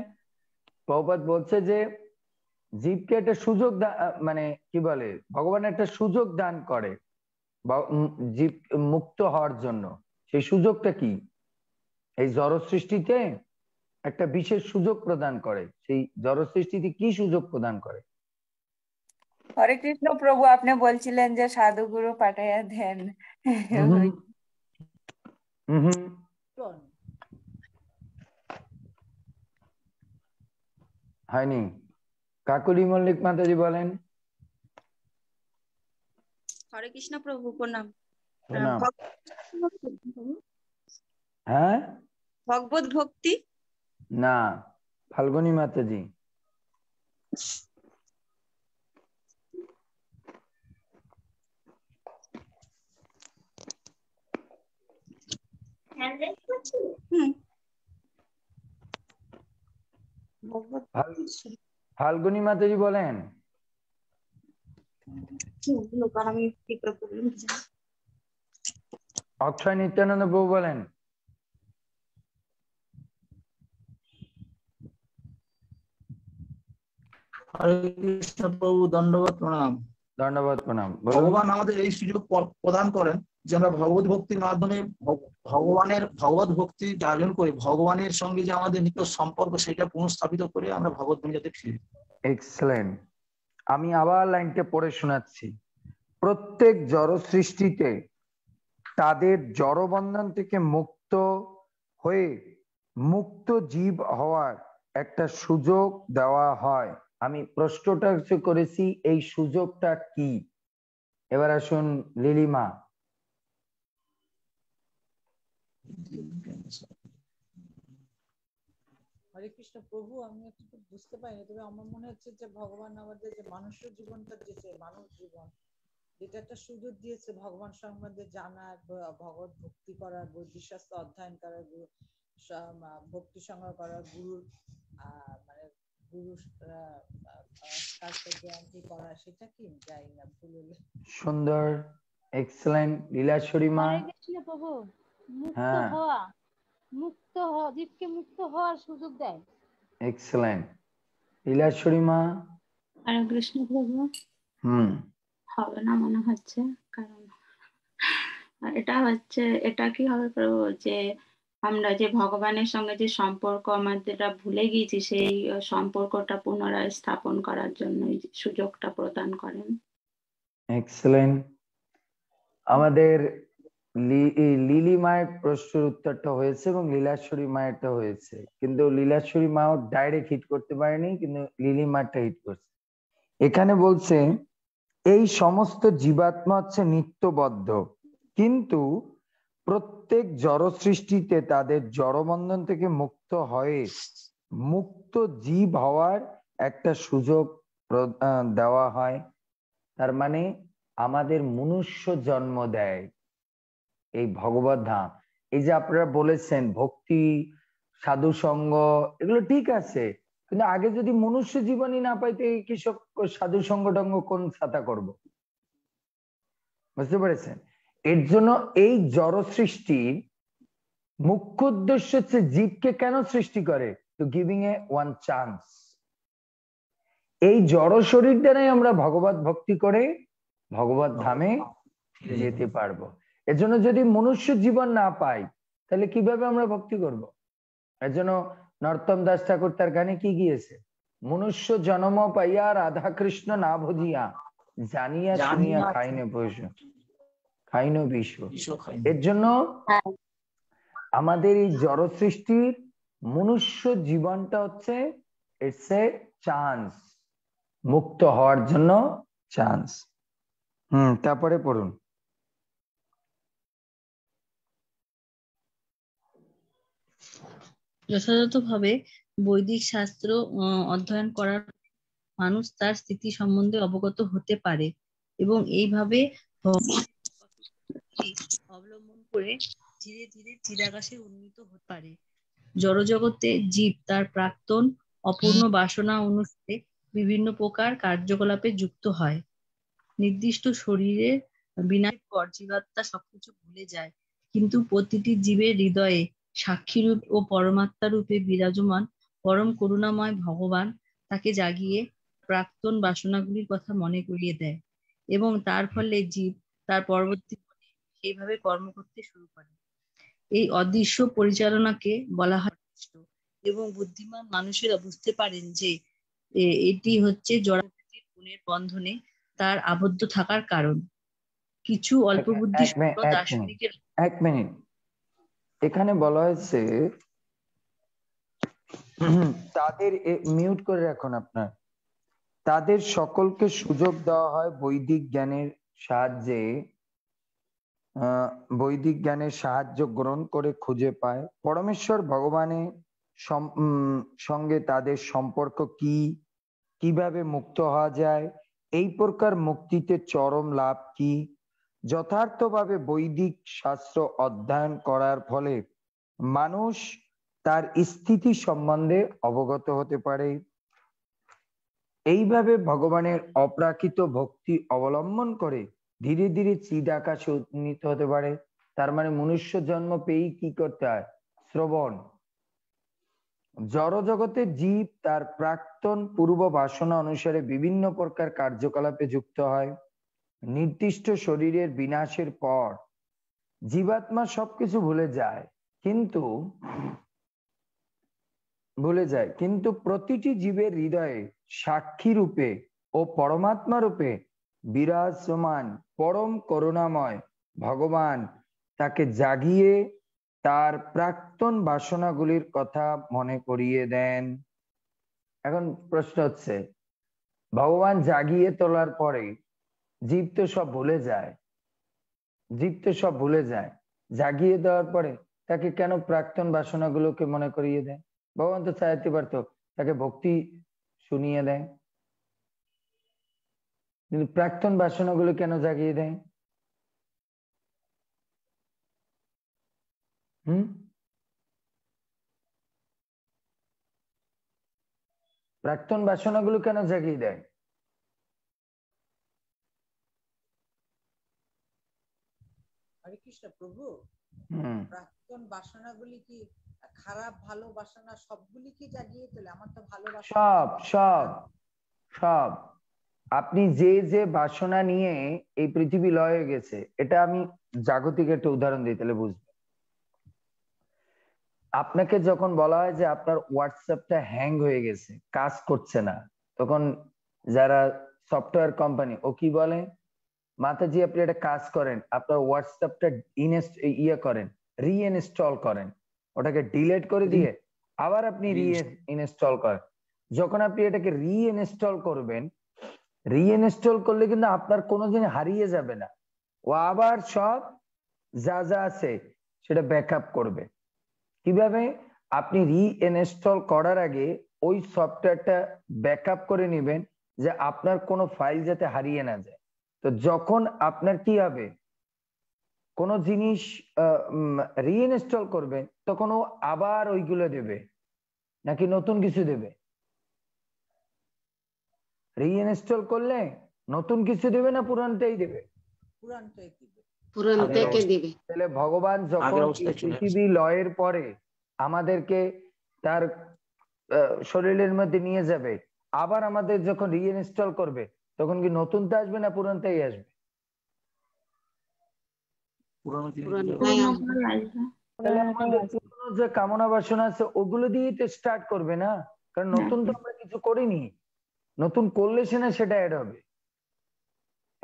প্রভুপাত বলছে যে জীবকে একটা সুযোগ মানে কি বলে ভগবান একটা সুযোগ দান করে জীব মুক্ত হওয়ার জন্য সেই সুযোগটা কি এই জড় সৃষ্টিতে একটা বিশেষ সুযোগ প্রদান করে সেই জড় সৃষ্টিতে কি সুযোগ প্রদান করে হরে কৃষ্ণ প্রভু আপনি বলছিলেন যে সাধু গুরু পাঠাইয়া দেন হয়নি কাকুলি মল্লিক মাতাজি বলেন হরে কৃষ্ণ প্রভু প্রণাম হ্যাঁ ভগবত ভক্তি না ফাল্গুনী মাতাজি ফাল্গুনী মাতাজি বলেন অক্ষয় নিত্যানন্দ বউ বলেন ভগবান আমাদের এই সুযোগ প্রদান করেন যে আমরা ভক্তির মাধ্যমে ভগবানের ভক্তি করি ভগবানের সঙ্গে যে আমাদের সম্পর্ক সেটা পুনঃস্থাপিত করে আমরা আমি আবার লাইনটা পড়ে শোনাচ্ছি প্রত্যেক জড় সৃষ্টিতে তাদের জড়বন্ধন থেকে মুক্ত হয়ে মুক্ত জীব হওয়ার একটা সুযোগ দেওয়া হয় আমি প্রশ্নটা করেছি এই সুযোগটা কি এবার আসুন লিলিমা হরে কৃষ্ণ প্রভু আমি একটু বুঝতে পারিনি তবে আমার মনে হচ্ছে যে ভগবান আমাদের যে মানুষের জীবনটা দিয়েছে মানব জীবন এটা একটা সুযোগ দিয়েছে ভগবান সম্বন্ধে জানার ভগবত ভক্তি করার বৈদ্যশাস্ত্র অধ্যয়ন করার ভক্তি সংগ্রহ করার গুরুর আহ মানে সুন্দর এক্সেলেন্ট লীলা শরীমা প্রভু মুক্ত হ্যাঁ। হওয়া মুক্ত হওয়া জীবকে মুক্ত হওয়ার সুযোগ দেয় এক্সেলেন্ট লীলা শরীমা আর কৃষ্ণ প্রভু হুম হবে না মনে হচ্ছে কারণ এটা হচ্ছে এটা কি হবে প্রভু যে আমরা যে ভগবানের সঙ্গে যে সম্পর্ক আমাদের ভুলে গিয়েছি সেই সম্পর্কটা পুনরায় স্থাপন করার জন্য সুযোগটা প্রদান করেন এক্সেলেন্ট আমাদের লিলি মায়ের প্রশ্নের উত্তরটা হয়েছে এবং লীলাশ্বরী মায়েরটা হয়েছে কিন্তু লীলাশ্বরী মাও ডাইরেক্ট হিট করতে পারেনি কিন্তু লিলি মায়েরটা হিট করছে এখানে বলছে এই সমস্ত জীবাত্মা হচ্ছে নিত্যবদ্ধ কিন্তু প্রত্যেক জড় সৃষ্টিতে তাদের জড়বন্ধন থেকে মুক্ত হয়ে মুক্ত জীব হওয়ার একটা সুযোগ দেওয়া হয় তার মানে আমাদের মনুষ্য জন্ম দেয় এই ভগবত ধাম এই যে আপনারা বলেছেন ভক্তি সাধু সঙ্গ এগুলো ঠিক আছে কিন্তু আগে যদি মনুষ্য জীবনই না পাইতে কৃষক সাধু সঙ্গ টঙ্গ কোন ছাতা করব বুঝতে পেরেছেন এর জন্য এই জড় সৃষ্টির মুখ্য উদ্দেশ্য হচ্ছে জীবকে কেন সৃষ্টি করে to giving a one chance এই জড় শরীর দ্বারাই আমরা ভগবত ভক্তি করে ভগবত ধামে যেতে পারবো এর জন্য যদি মনুষ্য জীবন না পাই তাহলে কিভাবে আমরা ভক্তি করব। এর জন্য নর্তম দাস ঠাকুর তার গানে কি গিয়েছে মনুষ্য জনম পাইয়া রাধা কৃষ্ণ না ভজিয়া জানিয়া শুনিয়া খাইনে প্রয়োজন খাই বিষ এর জন্য হ্যাঁ। আমাদের এই জড় সৃষ্টির মনুষ্য জীবনটা হচ্ছে ইটস এ চান্স মুক্ত হওয়ার জন্য চান্স হুম তারপরে পড়ুন যথাযথভাবে বৈদিক শাস্ত্র অধ্যয়ন করার মানুষ তার স্থিতি সম্বন্ধে অবগত হতে পারে এবং এইভাবে পথটি অবলম্বন করে ধীরে ধীরে চিরাকাশে উন্নীত হতে পারে জড়জগতে জীব তার প্রাক্তন অপূর্ণ বাসনা অনুসারে বিভিন্ন প্রকার কার্যকলাপে যুক্ত হয় নির্দিষ্ট শরীরে বিনা পর জীবাত্মা সবকিছু ভুলে যায় কিন্তু প্রতিটি জীবের হৃদয়ে সাক্ষীরূপ ও পরমাত্মা রূপে বিরাজমান পরম করুণাময় ভগবান তাকে জাগিয়ে প্রাক্তন বাসনাগুলির কথা মনে করিয়ে দেয় এবং তার ফলে জীব তার পরবর্তী সেইভাবে কর্ম করতে শুরু করে এই অদৃশ্য পরিচালনাকে বলা হয় এবং বুদ্ধিমান মানুষেরা বুঝতে পারেন যে এটি হচ্ছে জড়াপ্রকৃতির গুণের বন্ধনে তার আবদ্ধ থাকার কারণ কিছু অল্প বুদ্ধি এক মিনিট এখানে বলা হয়েছে তাদের মিউট করে রাখুন আপনার তাদের সকলকে সুযোগ দেওয়া হয় বৈদিক জ্ঞানের সাহায্যে বৈদিক জ্ঞানের সাহায্য গ্রহণ করে খুঁজে পায় পরমেশ্বর ভগবানের সঙ্গে তাদের সম্পর্ক কি কিভাবে মুক্ত হওয়া যায় এই প্রকার মুক্তিতে চরম লাভ কি যথার্থভাবে বৈদিক শাস্ত্র অধ্যয়ন করার ফলে মানুষ তার স্থিতি সম্বন্ধে অবগত হতে পারে এইভাবে ভগবানের অপ্রাকৃত ভক্তি অবলম্বন করে ধীরে ধীরে চিদ আকাশে উন্নীত হতে পারে তার মানে মনুষ্য জন্ম পেয়েই কি করতে হয় শ্রবণ জড় জগতে জীব তার প্রাক্তন পূর্ব বাসনা অনুসারে বিভিন্ন প্রকার কার্যকলাপে যুক্ত হয় নির্দিষ্ট শরীরের বিনাশের পর জীবাত্মা সবকিছু ভুলে যায় কিন্তু ভুলে যায় কিন্তু প্রতিটি জীবের হৃদয়ে সাক্ষী রূপে ও পরমাত্মা রূপে বিরাজমান পরম করুণাময় ভগবান তাকে জাগিয়ে তার প্রাক্তন বাসনাগুলির কথা মনে করিয়ে দেন এখন প্রশ্ন হচ্ছে ভগবান জাগিয়ে তোলার পরে জীব তো সব ভুলে যায় জীব তো সব ভুলে যায় জাগিয়ে দেওয়ার পরে তাকে কেন প্রাক্তন বাসনাগুলোকে মনে করিয়ে দেয় ভগবান তো চাইতে পারতো তাকে ভক্তি শুনিয়ে দেয় কিন্তু প্রাক্তন বাসনাগুলো কেন জাগিয়ে দেয় হুম প্রাক্তন বাসনাগুলো কেন জাগিয়ে দেয় প্রভু প্রাক্তন বাসনাগুলি কি খারাপ ভালো বাসনা সবগুলি কি জাগিয়ে তোলে আমার তো ভালো সব সব সব আপনি যে যে বাসনা নিয়ে এই পৃথিবী লয়ে গেছে এটা আমি জাগতিক একটা উদাহরণ দিই তাহলে বুঝবেন আপনাকে যখন বলা হয় যে আপনার হোয়াটসঅ্যাপটা হ্যাং হয়ে গেছে কাজ করছে না তখন যারা সফটওয়্যার কোম্পানি ও কি বলে মাতাজি আপনি একটা কাজ করেন আপনার হোয়াটসঅ্যাপটা ইনস্ট ইয়ে করেন রিইনস্টল করেন ওটাকে ডিলেট করে দিয়ে আবার আপনি ইনস্টল করেন যখন আপনি এটাকে রিইনস্টল করবেন রিএনস্টল করলে কিন্তু আপনার কোনো হারিয়ে যাবে না ও আবার সব যা যা আছে সেটা ব্যাকআপ করবে কিভাবে আপনি রিএনস্টল করার আগে ওই সফটওয়্যারটা ব্যাকআপ করে নেবেন যে আপনার কোনো ফাইল যাতে হারিয়ে না যায় তো যখন আপনার কি হবে কোনো জিনিস রিএনস্টল করবেন তখন ও আবার ওইগুলো দেবে নাকি নতুন কিছু দেবে রিইনস্টল করলে নতুন কিছু দেবে না পুরানটাই দেবে দিবে তাহলে ভগবান যখন পৃথিবী লয়ের পরে আমাদেরকে তার শরীরের মধ্যে নিয়ে যাবে আবার আমাদের যখন রিইনস্টল করবে তখন কি নতুনটা আসবে না পুরানটাই আসবে যে কামনা বাসনা আছে ওগুলো দিয়েই তো স্টার্ট করবে না কারণ হ্যাঁ। নতুন তো আমরা কিছু করিনি নতুন কোলেশনে সেটা অ্যাড হবে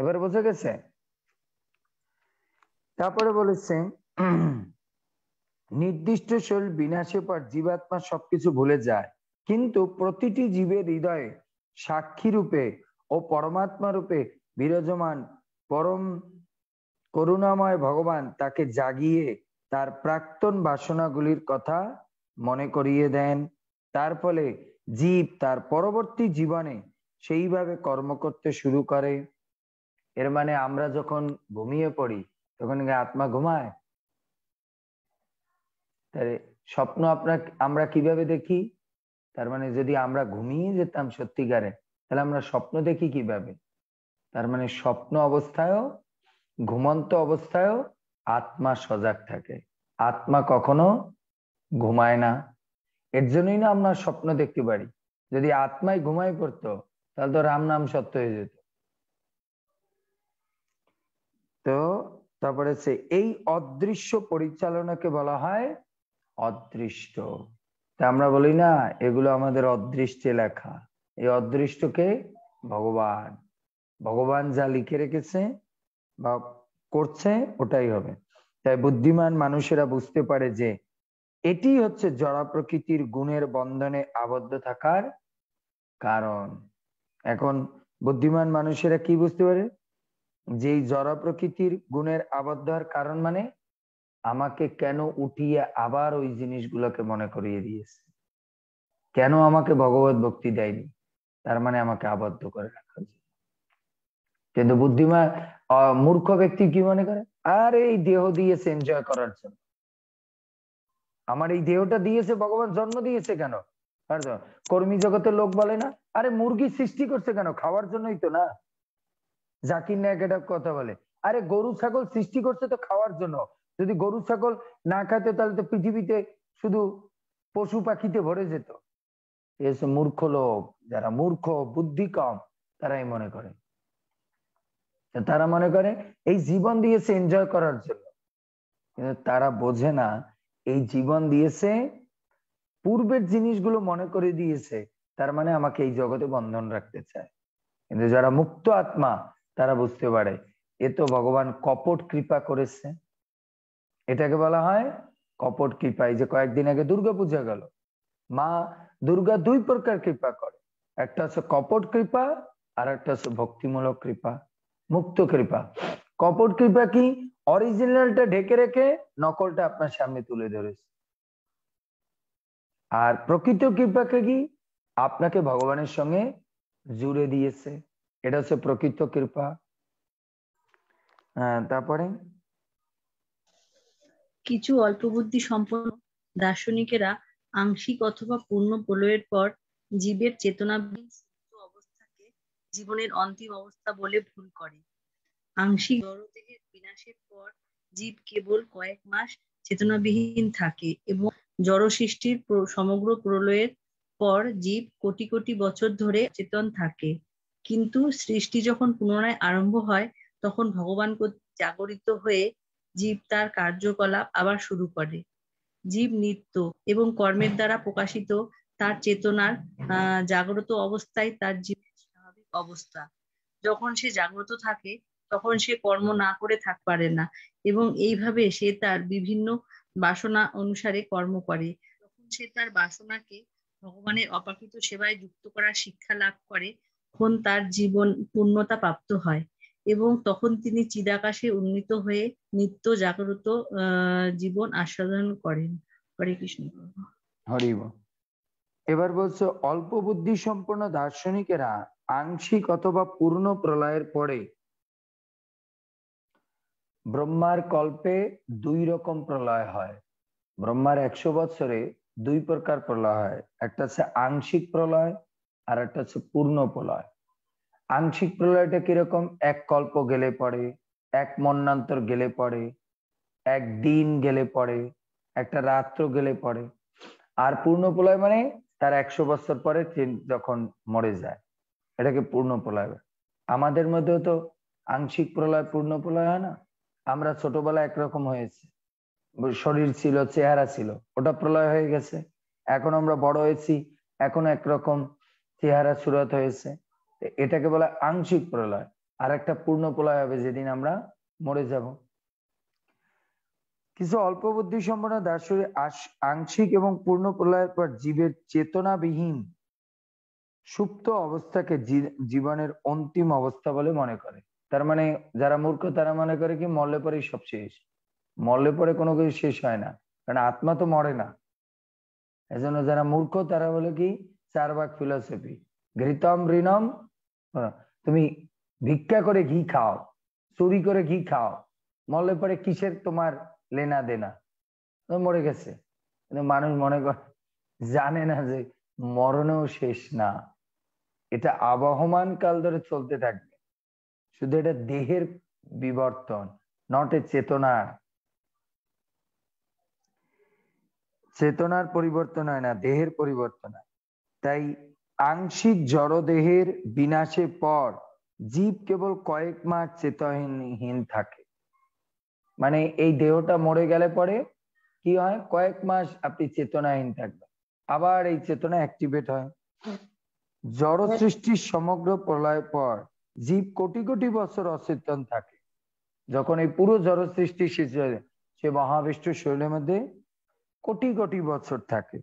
এবার বোঝা গেছে তারপরে বলেছে নির্দিষ্ট শৈল বিনাশে পর জীবাত্মা সবকিছু ভুলে যায় কিন্তু প্রতিটি জীবের হৃদয়ে সাক্ষী রূপে ও পরমাত্মা রূপে বিরাজমান পরম করুণাময় ভগবান তাকে জাগিয়ে তার প্রাক্তন বাসনাগুলির কথা মনে করিয়ে দেন তার ফলে জীব তার পরবর্তী জীবনে সেইভাবে কর্ম করতে শুরু করে এর মানে আমরা যখন ঘুমিয়ে পড়ি তখন আত্মা ঘুমায় তাহলে স্বপ্ন আপনার আমরা কিভাবে দেখি তার মানে যদি আমরা ঘুমিয়ে যেতাম সত্যিকারে তাহলে আমরা স্বপ্ন দেখি কিভাবে তার মানে স্বপ্ন অবস্থায়ও ঘুমন্ত অবস্থায়ও আত্মা সজাগ থাকে আত্মা কখনো ঘুমায় না এর জন্যই না আমরা স্বপ্ন দেখতে পারি যদি আত্মায় ঘুমাই পড়তো তাহলে তো রাম নাম সত্য হয়ে যেত তো তারপরে সে এই অদৃশ্য পরিচালনাকে বলা হয় অদৃষ্ট তা আমরা বলি না এগুলো আমাদের অদৃষ্টে লেখা এই অদৃষ্টকে ভগবান ভগবান যা লিখে রেখেছে বা করছে ওটাই হবে তাই বুদ্ধিমান মানুষেরা বুঝতে পারে যে এটি হচ্ছে জড়া প্রকৃতির গুণের বন্ধনে আবদ্ধ থাকার কারণ এখন বুদ্ধিমান মানুষেরা কি বুঝতে পারে যে জড়া প্রকৃতির গুণের আবদ্ধ হওয়ার কারণ মানে আমাকে কেন উঠিয়ে আবার ওই জিনিসগুলোকে মনে করিয়ে দিয়েছে কেন আমাকে ভগবত ভক্তি দেয়নি তার মানে আমাকে আবদ্ধ করে রাখা উচিত কিন্তু বুদ্ধিমান মূর্খ ব্যক্তি কি মনে করে আর এই দেহ দিয়েছে এনজয় করার জন্য আমার এই দেহটা দিয়েছে ভগবান জন্ম দিয়েছে কেন কর্মী জগতের লোক বলে না আরে মুরগি সৃষ্টি করছে কেন খাওয়ার জন্যই তো না জাকির নায়ক এটা কথা বলে আরে গরু ছাগল সৃষ্টি করছে তো খাওয়ার জন্য যদি গরু ছাগল না খাইতো তাহলে তো পৃথিবীতে শুধু পশু পাখিতে ভরে যেত এসে মূর্খ লোক যারা মূর্খ বুদ্ধি কম তারাই মনে করে তারা মনে করে এই জীবন দিয়েছে এনজয় করার জন্য কিন্তু তারা বোঝে না এই জীবন দিয়েছে পূর্বের জিনিসগুলো মনে করে দিয়েছে তার মানে আমাকে এই জগতে বন্ধন রাখতে চায় কিন্তু যারা মুক্ত আত্মা তারা বুঝতে পারে এ তো ভগবান কপট কৃপা করেছে এটাকে বলা হয় কপট কৃপা এই যে কয়েকদিন আগে দুর্গা পূজা গেল মা দুর্গা দুই প্রকার কৃপা করে একটা হচ্ছে কপট কৃপা আর একটা হচ্ছে ভক্তিমূলক কৃপা মুক্ত কৃপা কপট কৃপা কি অরিজিনালটা ঢেকে রেখে নকলটা আপনার সামনে তুলে ধরেছে আর প্রকৃত কৃপাকে কি আপনাকে ভগবানের সঙ্গে জুড়ে দিয়েছে এটা হচ্ছে প্রকৃত কৃপা তারপরে কিছু অল্প বুদ্ধি সম্পন্ন দার্শনিকেরা আংশিক অথবা পূর্ণ প্রলয়ের পর জীবের চেতনা অবস্থাকে জীবনের অন্তিম অবস্থা বলে ভুল করে আংশিক জড়দেহের বিনাশের পর জীব কেবল কয়েক মাস চেতনাবিহীন থাকে এবং জড় সৃষ্টির সমগ্র প্রলয়ের পর জীব কোটি কোটি বছর ধরে চেতন থাকে কিন্তু সৃষ্টি যখন পুনরায় আরম্ভ হয় তখন ভগবান জাগরিত হয়ে জীব তার কার্যকলাপ আবার শুরু করে জীব নিত্য এবং কর্মের দ্বারা প্রকাশিত তার চেতনার জাগ্রত অবস্থায় তার জীবের স্বাভাবিক অবস্থা যখন সে জাগ্রত থাকে তখন সে কর্ম না করে থাক পারে না এবং এইভাবে সে তার বিভিন্ন বাসনা অনুসারে কর্ম করে তখন সে তার বাসনাকে ভগবানের অপাকৃত সেবায় যুক্ত করার শিক্ষা লাভ করে তখন তার জীবন পূর্ণতা প্রাপ্ত হয় এবং তখন তিনি চিদাকাশে উন্নীত হয়ে নিত্য জাগ্রত জীবন আস্বাদন করেন হরে কৃষ্ণ হরি এবার বলছে অল্প বুদ্ধি সম্পন্ন দার্শনিকেরা আংশিক অথবা পূর্ণ প্রলয়ের পরে ব্রহ্মার কল্পে দুই রকম প্রলয় হয় ব্রহ্মার একশো বছরে দুই প্রকার প্রলয় হয় একটা হচ্ছে আংশিক প্রলয় আর একটা হচ্ছে পূর্ণ প্রলয় আংশিক প্রলয়টা কিরকম এক কল্প গেলে পড়ে এক মন্নান্তর গেলে পড়ে এক দিন গেলে পড়ে একটা রাত্র গেলে পড়ে আর পূর্ণ প্রলয় মানে তার একশো বছর পরে যখন মরে যায় এটাকে পূর্ণ প্রলয় আমাদের মধ্যেও তো আংশিক প্রলয় পূর্ণ প্রলয় হয় না আমরা ছোটবেলা একরকম হয়েছে শরীর ছিল চেহারা ছিল ওটা প্রলয় হয়ে গেছে এখন আমরা বড় হয়েছি এখন একরকম চেহারা সুরত হয়েছে এটাকে বলা আংশিক প্রলয় আর একটা পূর্ণ প্রলয় হবে যেদিন আমরা মরে যাব কিছু অল্প বুদ্ধি সম্পন্ন দার্শনিক আংশিক এবং পূর্ণ প্রলয়ের পর জীবের চেতনাবিহীন সুপ্ত অবস্থাকে জীবনের অন্তিম অবস্থা বলে মনে করে তার মানে যারা মূর্খ তারা মনে করে কি মরলে পরেই সব শেষ মরলে পরে কোনো কিছু শেষ হয় না কারণ আত্মা তো মরে না এজন্য যারা মূর্খ তারা বলে কি চার ভাগ ফিলসফি ঘৃতম ঋণম তুমি ভিক্ষা করে ঘি খাও চুরি করে ঘি খাও মরলে পরে কিসের তোমার লেনা দেনা মরে গেছে কিন্তু মানুষ মনে করে জানে না যে মরণেও শেষ না এটা আবহমান কাল ধরে চলতে থাকবে শুধু এটা দেহের বিবর্তন নট এ চেতনার চেতনার পরিবর্তন হয় না দেহের পরিবর্তন হয় তাই আংশিক জড়দেহের বিনাশের পর জীব কেবল কয়েক মাস চেতনহীন থাকে মানে এই দেহটা মরে গেলে পরে কি হয় কয়েক মাস আপনি চেতনাহীন থাকবেন আবার এই চেতনা অ্যাক্টিভেট হয় জড় সৃষ্টির সমগ্র প্রলয় পর জীব কোটি কোটি বছর অচেতন থাকে যখন এই পুরো জড় সৃষ্টি সে মহাবিষ্ণুর শরীরের মধ্যে কোটি কোটি বছর থাকে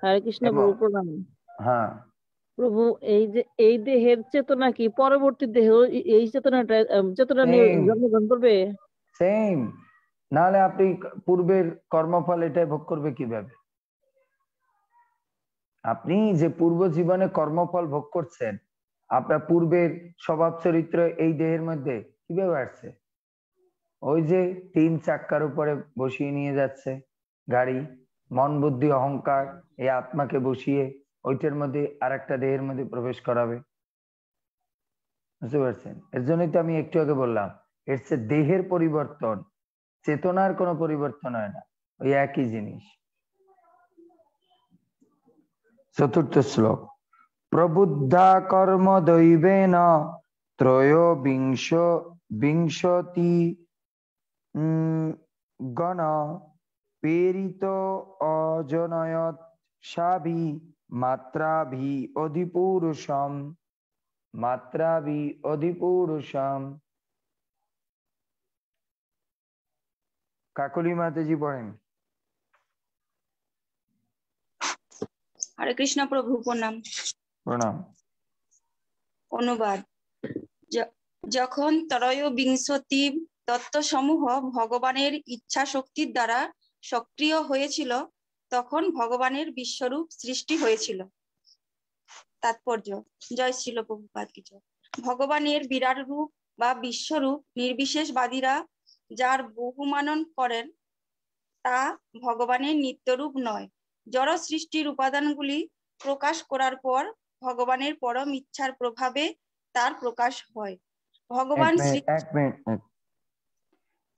হরে কৃষ্ণ হ্যাঁ প্রভু এই যে এই দেহের চেতনা কি পরবর্তী দেহ এই চেতনাটা চেতনা নিয়ে জন্মগ্রহণ করবে সেম নাহলে আপনি পূর্বের কর্মফল এটাই ভোগ করবে কিভাবে আপনি যে পূর্ব জীবনে কর্মফল ভোগ করছেন আপনার পূর্বের স্বভাব চরিত্র এই দেহের মধ্যে কিভাবে আসছে ওই যে তিন চাক্কার উপরে বসিয়ে নিয়ে যাচ্ছে গাড়ি মন বুদ্ধি অহংকার এই আত্মাকে বসিয়ে ওইটার মধ্যে আর একটা দেহের মধ্যে প্রবেশ করাবে বুঝতে পারছেন এর জন্যই তো আমি একটু আগে বললাম এর চেয়ে দেহের পরিবর্তন চেতনার কোনো পরিবর্তন হয় না ওই একই জিনিস চতুর্থ শ্লোক প্রবুদ্ধা কর্ম ত্রয় বিংশ বিংশতি গণ পেরিত অজনয়ত সাবি মাত্রাভি অধিপুরুষম মাত্রাভি অধিপুরুষম কাকলি মাতাজি পড়েন হরে কৃষ্ণ প্রভু প্রণাম প্রণাম অনুবাদ যখন ত্রয়োবিংশতি তত্ত্বসমূহ ভগবানের ইচ্ছা শক্তির দ্বারা সক্রিয় হয়েছিল তখন ভগবানের বিশ্বরূপ সৃষ্টি হয়েছিল তাৎপর্য জয় শ্রীল প্রভুপাদ কি ভগবানের বিরাট রূপ বা বিশ্বরূপ নির্বিশেষবাদীরা যার বহুমানন করেন তা ভগবানের নিত্যরূপ নয় জড় সৃষ্টির উপাদানগুলি প্রকাশ করার পর ভগবানের পরম ইচ্ছার প্রভাবে তার প্রকাশ হয় ভগবান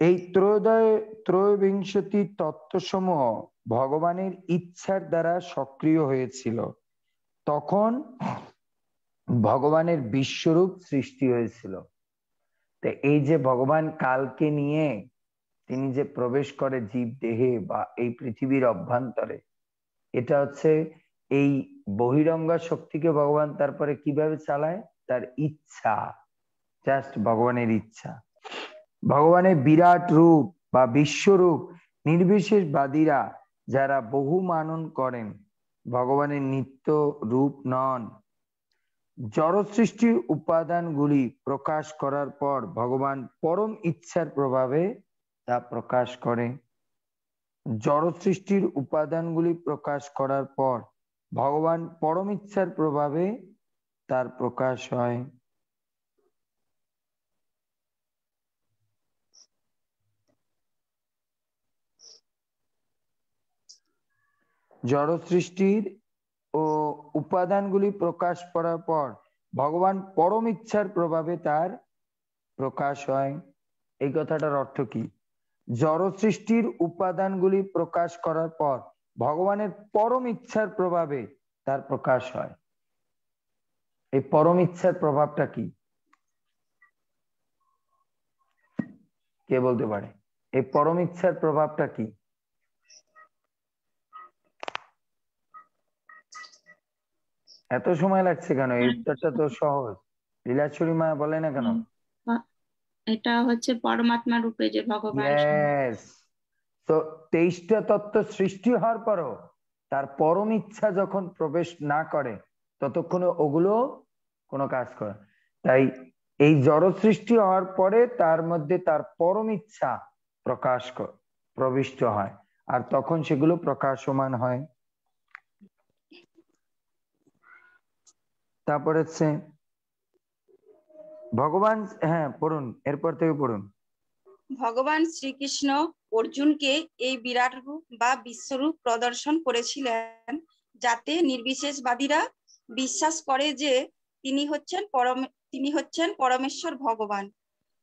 এই ত্রয়োদয় ত্রয়োবিংশতি তত্ত্ব সমূহ ভগবানের ইচ্ছার দ্বারা সক্রিয় হয়েছিল তখন ভগবানের বিশ্বরূপ সৃষ্টি হয়েছিল এই যে ভগবান কালকে নিয়ে তিনি যে প্রবেশ করে জীব দেহে বা এই পৃথিবীর অভ্যন্তরে এটা হচ্ছে এই বহিরঙ্গা শক্তিকে ভগবান তারপরে কিভাবে চালায় তার ইচ্ছা জাস্ট ভগবানের ইচ্ছা ভগবানের বিরাট রূপ বা বিশ্বরূপ নির্বিশেষবাদীরা যারা বহু মানন করেন ভগবানের নিত্য রূপ নন জড়সৃষ্টির উপাদানগুলি প্রকাশ করার পর ভগবান পরম ইচ্ছার প্রভাবে তা প্রকাশ করে জড়সৃষ্টির উপাদানগুলি প্রকাশ করার পর ভগবান পরম ইচ্ছার প্রভাবে তার প্রকাশ হয় জড় সৃষ্টির ও উপাদানগুলি প্রকাশ করার পর ভগবান পরম ইচ্ছার প্রভাবে তার প্রকাশ হয় এই কথাটার অর্থ কি জড় সৃষ্টির উপাদানগুলি প্রকাশ করার পর ভগবানের পরম ইচ্ছার প্রভাবে তার প্রকাশ হয় এই পরম ইচ্ছার প্রভাবটা কি কে বলতে পারে এই পরম ইচ্ছার প্রভাবটা কি এত সময় লাগছে কেন এই উত্তরটা তো সহজ লীলাচুরি মা বলে না কেন এটা হচ্ছে পরমাত্মা রূপে যে ভগবান তো তেইশটা তত্ত্ব সৃষ্টি হওয়ার পরও তার পরম ইচ্ছা যখন প্রবেশ না করে ততক্ষণে ওগুলো কোনো কাজ করে তাই এই জড় সৃষ্টি হওয়ার পরে তার মধ্যে তার পরম ইচ্ছা প্রকাশ প্রবিষ্ট হয় আর তখন সেগুলো প্রকাশমান হয় তারপরে হচ্ছে ভগবান হ্যাঁ পড়ুন এরপর থেকে পড়ুন ভগবান শ্রীকৃষ্ণ অর্জুনকে এই বিরাট রূপ বা বিশ্বরূপ প্রদর্শন করেছিলেন যাতে নির্বিশেষবাদীরা বিশ্বাস করে যে তিনি হচ্ছেন পরম তিনি হচ্ছেন পরমেশ্বর ভগবান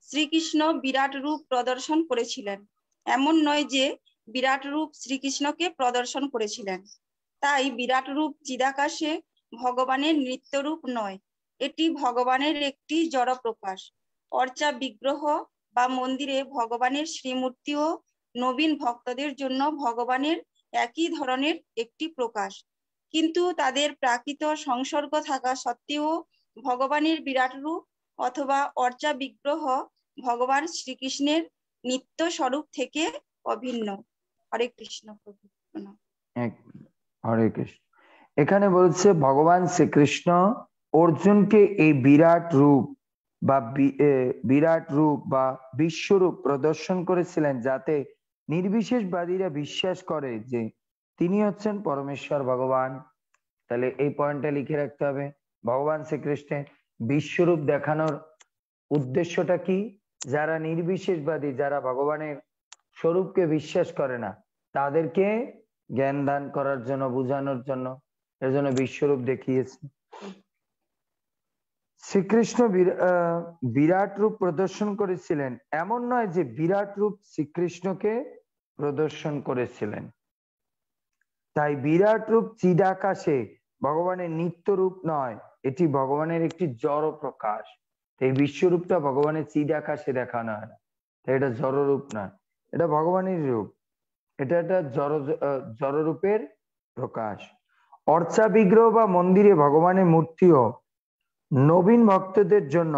শ্রীকৃষ্ণ বিরাট রূপ প্রদর্শন করেছিলেন এমন নয় যে বিরাট রূপ শ্রীকৃষ্ণকে প্রদর্শন করেছিলেন তাই বিরাট রূপ চিদাকাশে ভগবানের নৃত্যরূপ নয় এটি ভগবানের একটি জড় প্রকাশ অর্চা বিগ্রহ বা মন্দিরে ভগবানের শ্রীমূর্তিও নবীন ভক্তদের জন্য ভগবানের একই ধরনের একটি প্রকাশ কিন্তু তাদের প্রাকৃত সংসর্গ থাকা সত্ত্বেও ভগবানের বিরাট রূপ অথবা অর্চা বিগ্রহ ভগবান শ্রীকৃষ্ণের নিত্য স্বরূপ থেকে অভিন্ন হরে কৃষ্ণ হরে কৃষ্ণ এখানে বলছে ভগবান শ্রীকৃষ্ণ অর্জুনকে এই বিরাট রূপ বা বিরাট রূপ বা বিশ্বরূপ প্রদর্শন করেছিলেন যাতে নির্বিশেষবাদীরা বিশ্বাস করে যে তিনি হচ্ছেন পরমেশ্বর ভগবান তাহলে এই পয়েন্টটা লিখে রাখতে হবে ভগবান শ্রীকৃষ্ণের বিশ্বরূপ দেখানোর উদ্দেশ্যটা কি যারা নির্বিশেষবাদী যারা ভগবানের স্বরূপকে বিশ্বাস করে না তাদেরকে জ্ঞান দান করার জন্য বুঝানোর জন্য এর জন্য বিশ্বরূপ দেখিয়েছে শ্রীকৃষ্ণ বিরাট রূপ প্রদর্শন করেছিলেন এমন নয় যে বিরাট রূপ শ্রীকৃষ্ণকে প্রদর্শন করেছিলেন তাই বিরাট রূপ চিদাকাশে ভগবানের নিত্য রূপ নয় এটি ভগবানের একটি জড় প্রকাশ এই বিশ্বরূপটা ভগবানের চিদাকাশে দেখানো হয় না তাই এটা জড় রূপ নয় এটা ভগবানের রূপ এটা একটা জড় জড় রূপের প্রকাশ অর্চা বিগ্রহ বা মন্দিরে ভগবানের মূর্তিও নবীন ভক্তদের জন্য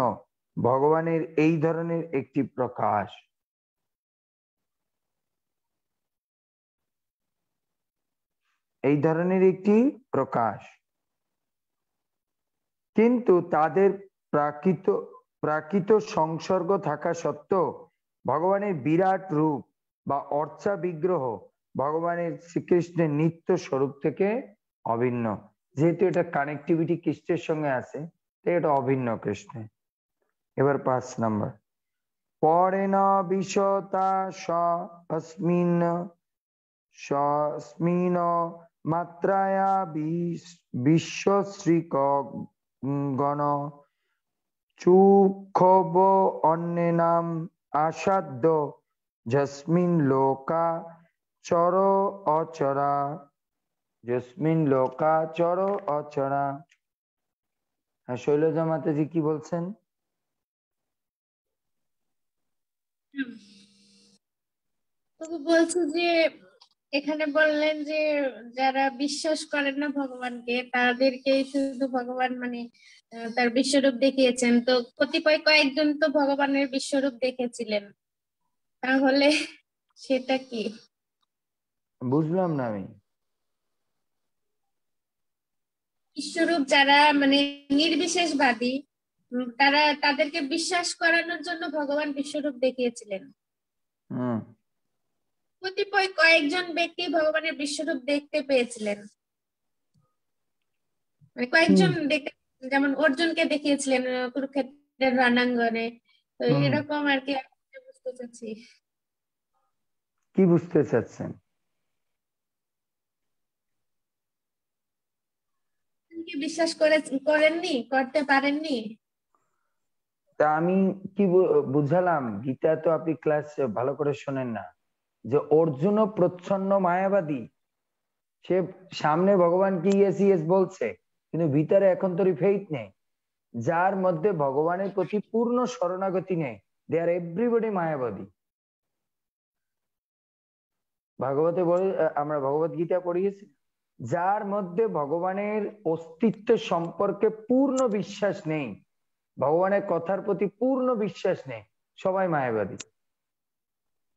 ভগবানের এই ধরনের একটি প্রকাশ এই ধরনের একটি প্রকাশ কিন্তু তাদের প্রাকৃত প্রাকৃত সংসর্গ থাকা সত্ত্বেও ভগবানের বিরাট রূপ বা অর্চা বিগ্রহ ভগবানের শ্রীকৃষ্ণের নিত্য স্বরূপ থেকে অভিন্ন যেহেতু এটা কানেক্টিভিটি কৃষ্ণের সঙ্গে আছে তাই এটা অভিন্ন কৃষ্ণে এবার পাঁচ নম্বর পরে না বিষতা স্বস্মিন স্বস্মিন মাত্রায়া গণ চুক্ষব আসাধ্য লোকা চর অচরা যস্মিন লোকা চর অচরা হ্যাঁ শৈলজা মাতাজি কি বলছেন বলছে যে এখানে বললেন যে যারা বিশ্বাস করেন না ভগবানকে তাদেরকে শুধু ভগবান মানে তার বিশ্বরূপ দেখিয়েছেন তো কতিপয় কয়েকজন তো ভগবানের বিশ্বরূপ দেখেছিলেন তাহলে সেটা কি বুঝলাম না আমি বিশ্বরূপ যারা মানে নির্বিশেষবাদী তারা তাদেরকে বিশ্বাস করানোর জন্য ভগবান বিশ্বরূপ দেখিয়েছিলেন হুম কতিপয় কয়েকজন ব্যক্তি ভগবানের বিশ্বরূপ দেখতে পেয়েছিলেন মানে কয়েকজন দেখতে যেমন অর্জুনকে দেখিয়েছিলেন কুরুক্ষেত্রের রণাঙ্গনে তো এরকম আর কি বুঝতে চাচ্ছি কি বুঝতে চাচ্ছেন বিশ্বাস করে করেননি করতে পারেননি তা আমি কি বুঝালাম গীতা তো আপনি ক্লাস ভালো করে শোনেন না যে অর্জুন প্রচ্ছন্ন মায়াবাদী সে সামনে ভগবান ইয়েস ইয়েস বলছে কিন্তু ভিতরে এখন তোর ফেইথ নেই যার মধ্যে ভগবানের প্রতি পূর্ণ শরণাগতি নেই দে আর এভরিবডি মায়াবাদী ভাগবতে বলে আমরা ভগবত গীতা পড়িয়েছি যার মধ্যে ভগবানের অস্তিত্ব সম্পর্কে পূর্ণ বিশ্বাস নেই ভগবানের কথার প্রতি পূর্ণ বিশ্বাস নেই সবাই মায়াবাদী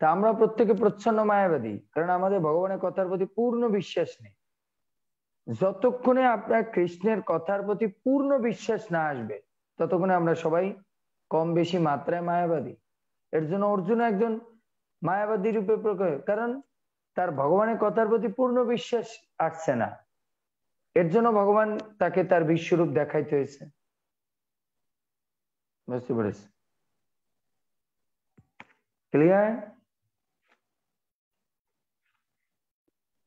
তা আমরা প্রত্যেকে প্রচ্ছন্ন মায়াবাদী কারণ আমাদের ভগবানের কথার প্রতি পূর্ণ বিশ্বাস নেই যতক্ষণে আপনার কৃষ্ণের কথার প্রতি পূর্ণ বিশ্বাস না আসবে ততক্ষণে আমরা সবাই কম বেশি মাত্রায় মায়াবাদী এর জন্য অর্জুন একজন মায়াবাদী রূপে প্রকয় কারণ তার ভগবানের কথার প্রতি পূর্ণ বিশ্বাস আসছে না এর জন্য ভগবান তাকে তার বিশ্বরূপ দেখাইতে হয়েছে বুঝতে পেরেছি ক্লিয়ার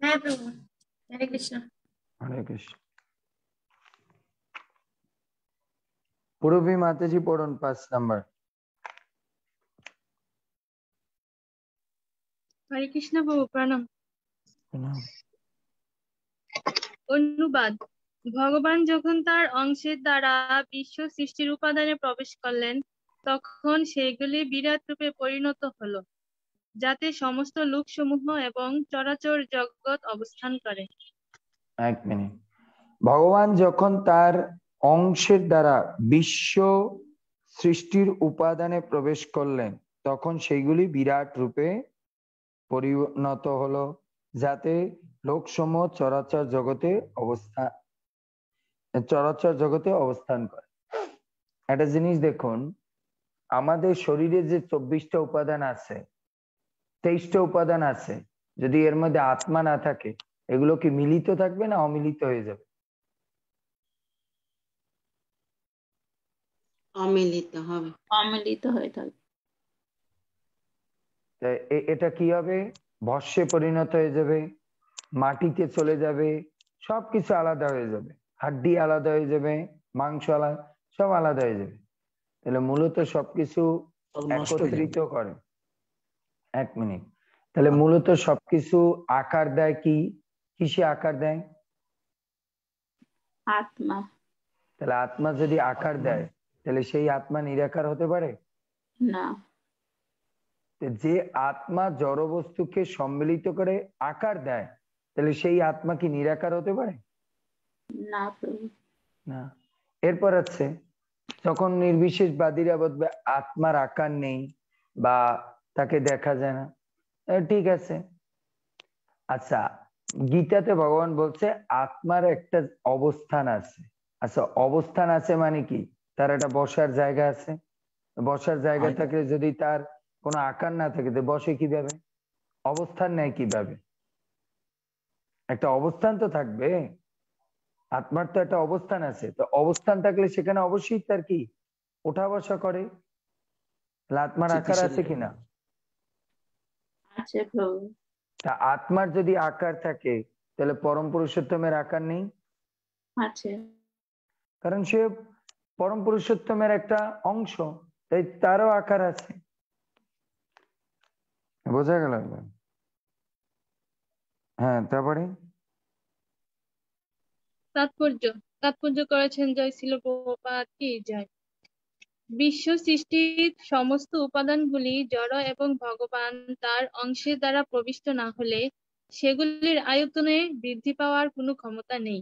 হ্যাঁ প্রভু হরে কৃষ্ণ হরে হরে কৃষ্ণ প্রভু প্রণাম অনুবাদ ভগবান যখন তার অংশের দ্বারা বিশ্ব সৃষ্টির উপাদানে প্রবেশ করলেন তখন সেগুলি বিরাট রূপে পরিণত হলো যাতে সমস্ত লোকসমূহ এবং চরাচর জগৎ অবস্থান করে এক মিনিট ভগবান যখন তার অংশের দ্বারা বিশ্ব সৃষ্টির উপাদানে প্রবেশ করলেন তখন সেগুলি বিরাট রূপে পরিণত হলো যাতে লোকসমূহ চরাচর জগতে অবস্থা চরাচর জগতে অবস্থান করে একটা জিনিস দেখুন আমাদের শরীরে যে চব্বিশটা উপাদান আছে তেইশটা উপাদান আছে যদি এর মধ্যে আত্মা না থাকে এগুলো কি মিলিত থাকবে না অমিলিত হয়ে যাবে এটা কি হবে ভস্যে পরিণত হয়ে যাবে মাটিতে চলে যাবে সবকিছু আলাদা হয়ে যাবে হাড্ডি আলাদা হয়ে যাবে মাংস আলাদা সব আলাদা হয়ে যাবে তাহলে মূলত সবকিছু একত্রিত করে এক মিনিট তাহলে মূলত সবকিছু আকার দেয় কি কিসে আকার দেয় আত্মা তাহলে আত্মা যদি আকার দেয় তাহলে সেই আত্মা নিরাকার হতে পারে না যে আত্মা জড় বস্তুকে সম্মিলিত করে আকার দেয় তাহলে সেই আত্মা কি নিরাকার হতে পারে না না এরপর আছে যখন নির্বিশেষ নির্বিশেষবাদীরা বলবে আত্মার আকার নেই বা তাকে দেখা যায় না ঠিক আছে আচ্ছা গীতাতে ভগবান বলছে আত্মার একটা অবস্থান আছে আচ্ছা অবস্থান আছে মানে কি তার একটা বসার জায়গা আছে বসার জায়গা আচ্ছা। থাকে যদি তার কোনো আকার না থাকে তো বসে কিভাবে অবস্থান নেয় কিভাবে একটা অবস্থান তো থাকবে আত্মার তো একটা অবস্থান আছে তো অবস্থান থাকলে সেখানে অবশ্যই তার কি ওঠা বসা করে আত্মার আকার আছে কিনা আছে প্রভু তা আত্মার যদি আকার থাকে তাহলে পরম পুরুষোত্তমের আকার নেই আছে কারণ সে পরম পুরুষোত্তমের একটা অংশ তাই তারও আকার আছে বোঝা গেল হ্যাঁ তারপরে তাৎপর্য তাৎপর্য করেছেন জয় ছিল কি জয় বিশ্ব সৃষ্টির সমস্ত উপাদানগুলি জড় এবং ভগবান তার অংশের দ্বারা প্রবিষ্ট না হলে সেগুলির আয়তনে বৃদ্ধি পাওয়ার কোনো ক্ষমতা নেই